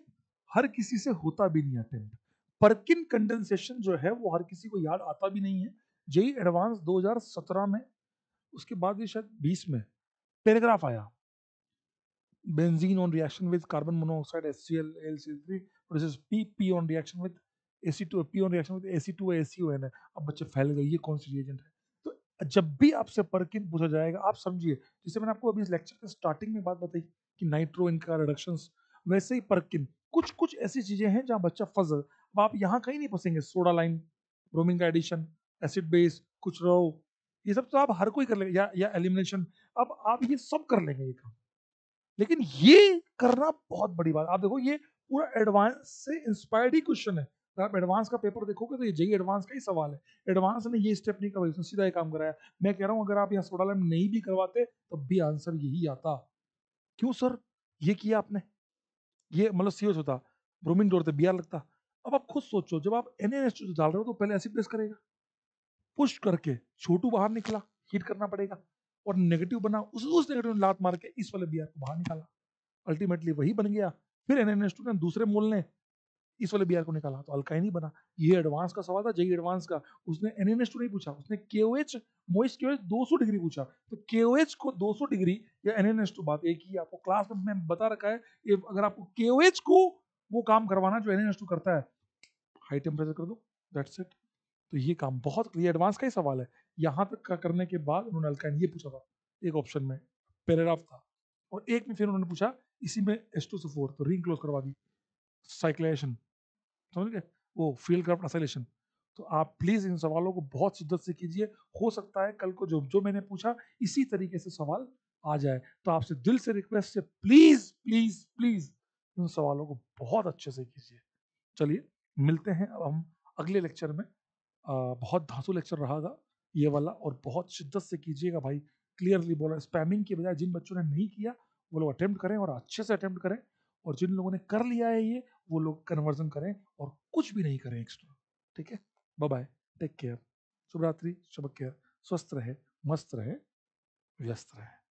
हर किसी से होता भी नहीं अटेम्प्ट परकिन कंडेंसेशन जो है वो हर किसी को याद आता भी नहीं है जेई एडवांस 2017 में उसके बाद ये शायद 20 में पैराग्राफ आया benzene on reaction with carbon monoxide S C C L L three LCl3 P P on reaction with A C two P on reaction with A A C two AC2 ACON है अब बच्चे फैल गई ये कौन सी reagent है जब भी आपसे परकिन पूछा जाएगा आप समझिए जैसे मैंने आपको अभी इस लेक्चर के स्टार्टिंग में बात बताई कि नाइट्रो इनका रिडक्शन वैसे ही परकिन कुछ कुछ ऐसी चीजें हैं जहां बच्चा फंस अब आप यहाँ कहीं नहीं फंसेंगे सोडा लाइन ब्रोमिन का एडिशन एसिड बेस कुछ रो ये सब तो आप हर कोई कर लेंगे या या एलिमिनेशन अब आप ये सब कर लेंगे ये काम लेकिन ये करना बहुत बड़ी बात आप देखो ये पूरा एडवांस से इंस्पायर्ड ही क्वेश्चन है अगर तो आप एडवांस का पेपर देखोगे तो ये जेई एडवांस e का ही सवाल है एडवांस ने ये स्टेप नहीं करवाई उसने सीधा ही काम कराया मैं कह रहा हूँ अगर आप यहाँ सोडा में नहीं भी करवाते तब तो भी आंसर यही आता क्यों सर ये किया आपने ये मतलब सीरियस होता ब्रोमिन दौड़ते बिया लगता अब आप खुद सोचो जब आप एन एन डाल रहे हो तो पहले ऐसी प्रेस करेगा पुश करके छोटू बाहर निकला हीट करना पड़ेगा और नेगेटिव बना उस उस नेगेटिव ने लात मार के इस वाले बिहार को बाहर निकाला अल्टीमेटली वही बन गया फिर एन एन ने दूसरे मोल ने इस वाले बी को निकाला तो अल्काइन ही बना ये एडवांस का सवाल था जय एडवांस e का उसने एनएनएच टू तो नहीं पूछा उसने K O H moist KOH 200 degree पूछा तो के ओ एच को दो सौ डिग्री या एन एन एस टू बात एक ही आपको क्लास में मैं बता रखा है ये अगर आपको के ओ एच को वो काम करवाना जो एन एन एस टू करता है हाई टेम्परेचर कर दो दैट्स इट तो ये काम बहुत क्लियर एडवांस का ही सवाल है यहाँ तक का करने के बाद उन्होंने अल्काइन ये पूछा था एक ऑप्शन में पैराग्राफ था और एक में फिर उन्होंने पूछा इसी में एस टू से फोर तो रिंग क्लोज करवा दी साइक्लेशन समझ गए वो फील्ड क्राफ्ट असोलेशन तो आप प्लीज़ इन सवालों को बहुत शिद्दत से कीजिए हो सकता है कल को जो जो मैंने पूछा इसी तरीके से सवाल आ जाए तो आपसे दिल से रिक्वेस्ट है प्लीज़ प्लीज़ प्लीज़ इन सवालों को बहुत अच्छे से कीजिए चलिए मिलते हैं अब हम अगले लेक्चर में आ, बहुत धांसु लेक्चर रहेगा ये वाला और बहुत शिद्दत से कीजिएगा भाई क्लियरली बोला स्पैमिंग के बजाय जिन बच्चों ने नहीं किया वो लोग अटैम्प्ट करें और अच्छे से अटैम्प्ट करें और जिन लोगों ने कर लिया है ये वो लोग कन्वर्जन करें और कुछ भी नहीं करें एक्स्ट्रा ठीक है बाय टेक केयर शुभरात्रि शुभ केयर स्वस्थ रहे मस्त रहे व्यस्त रहे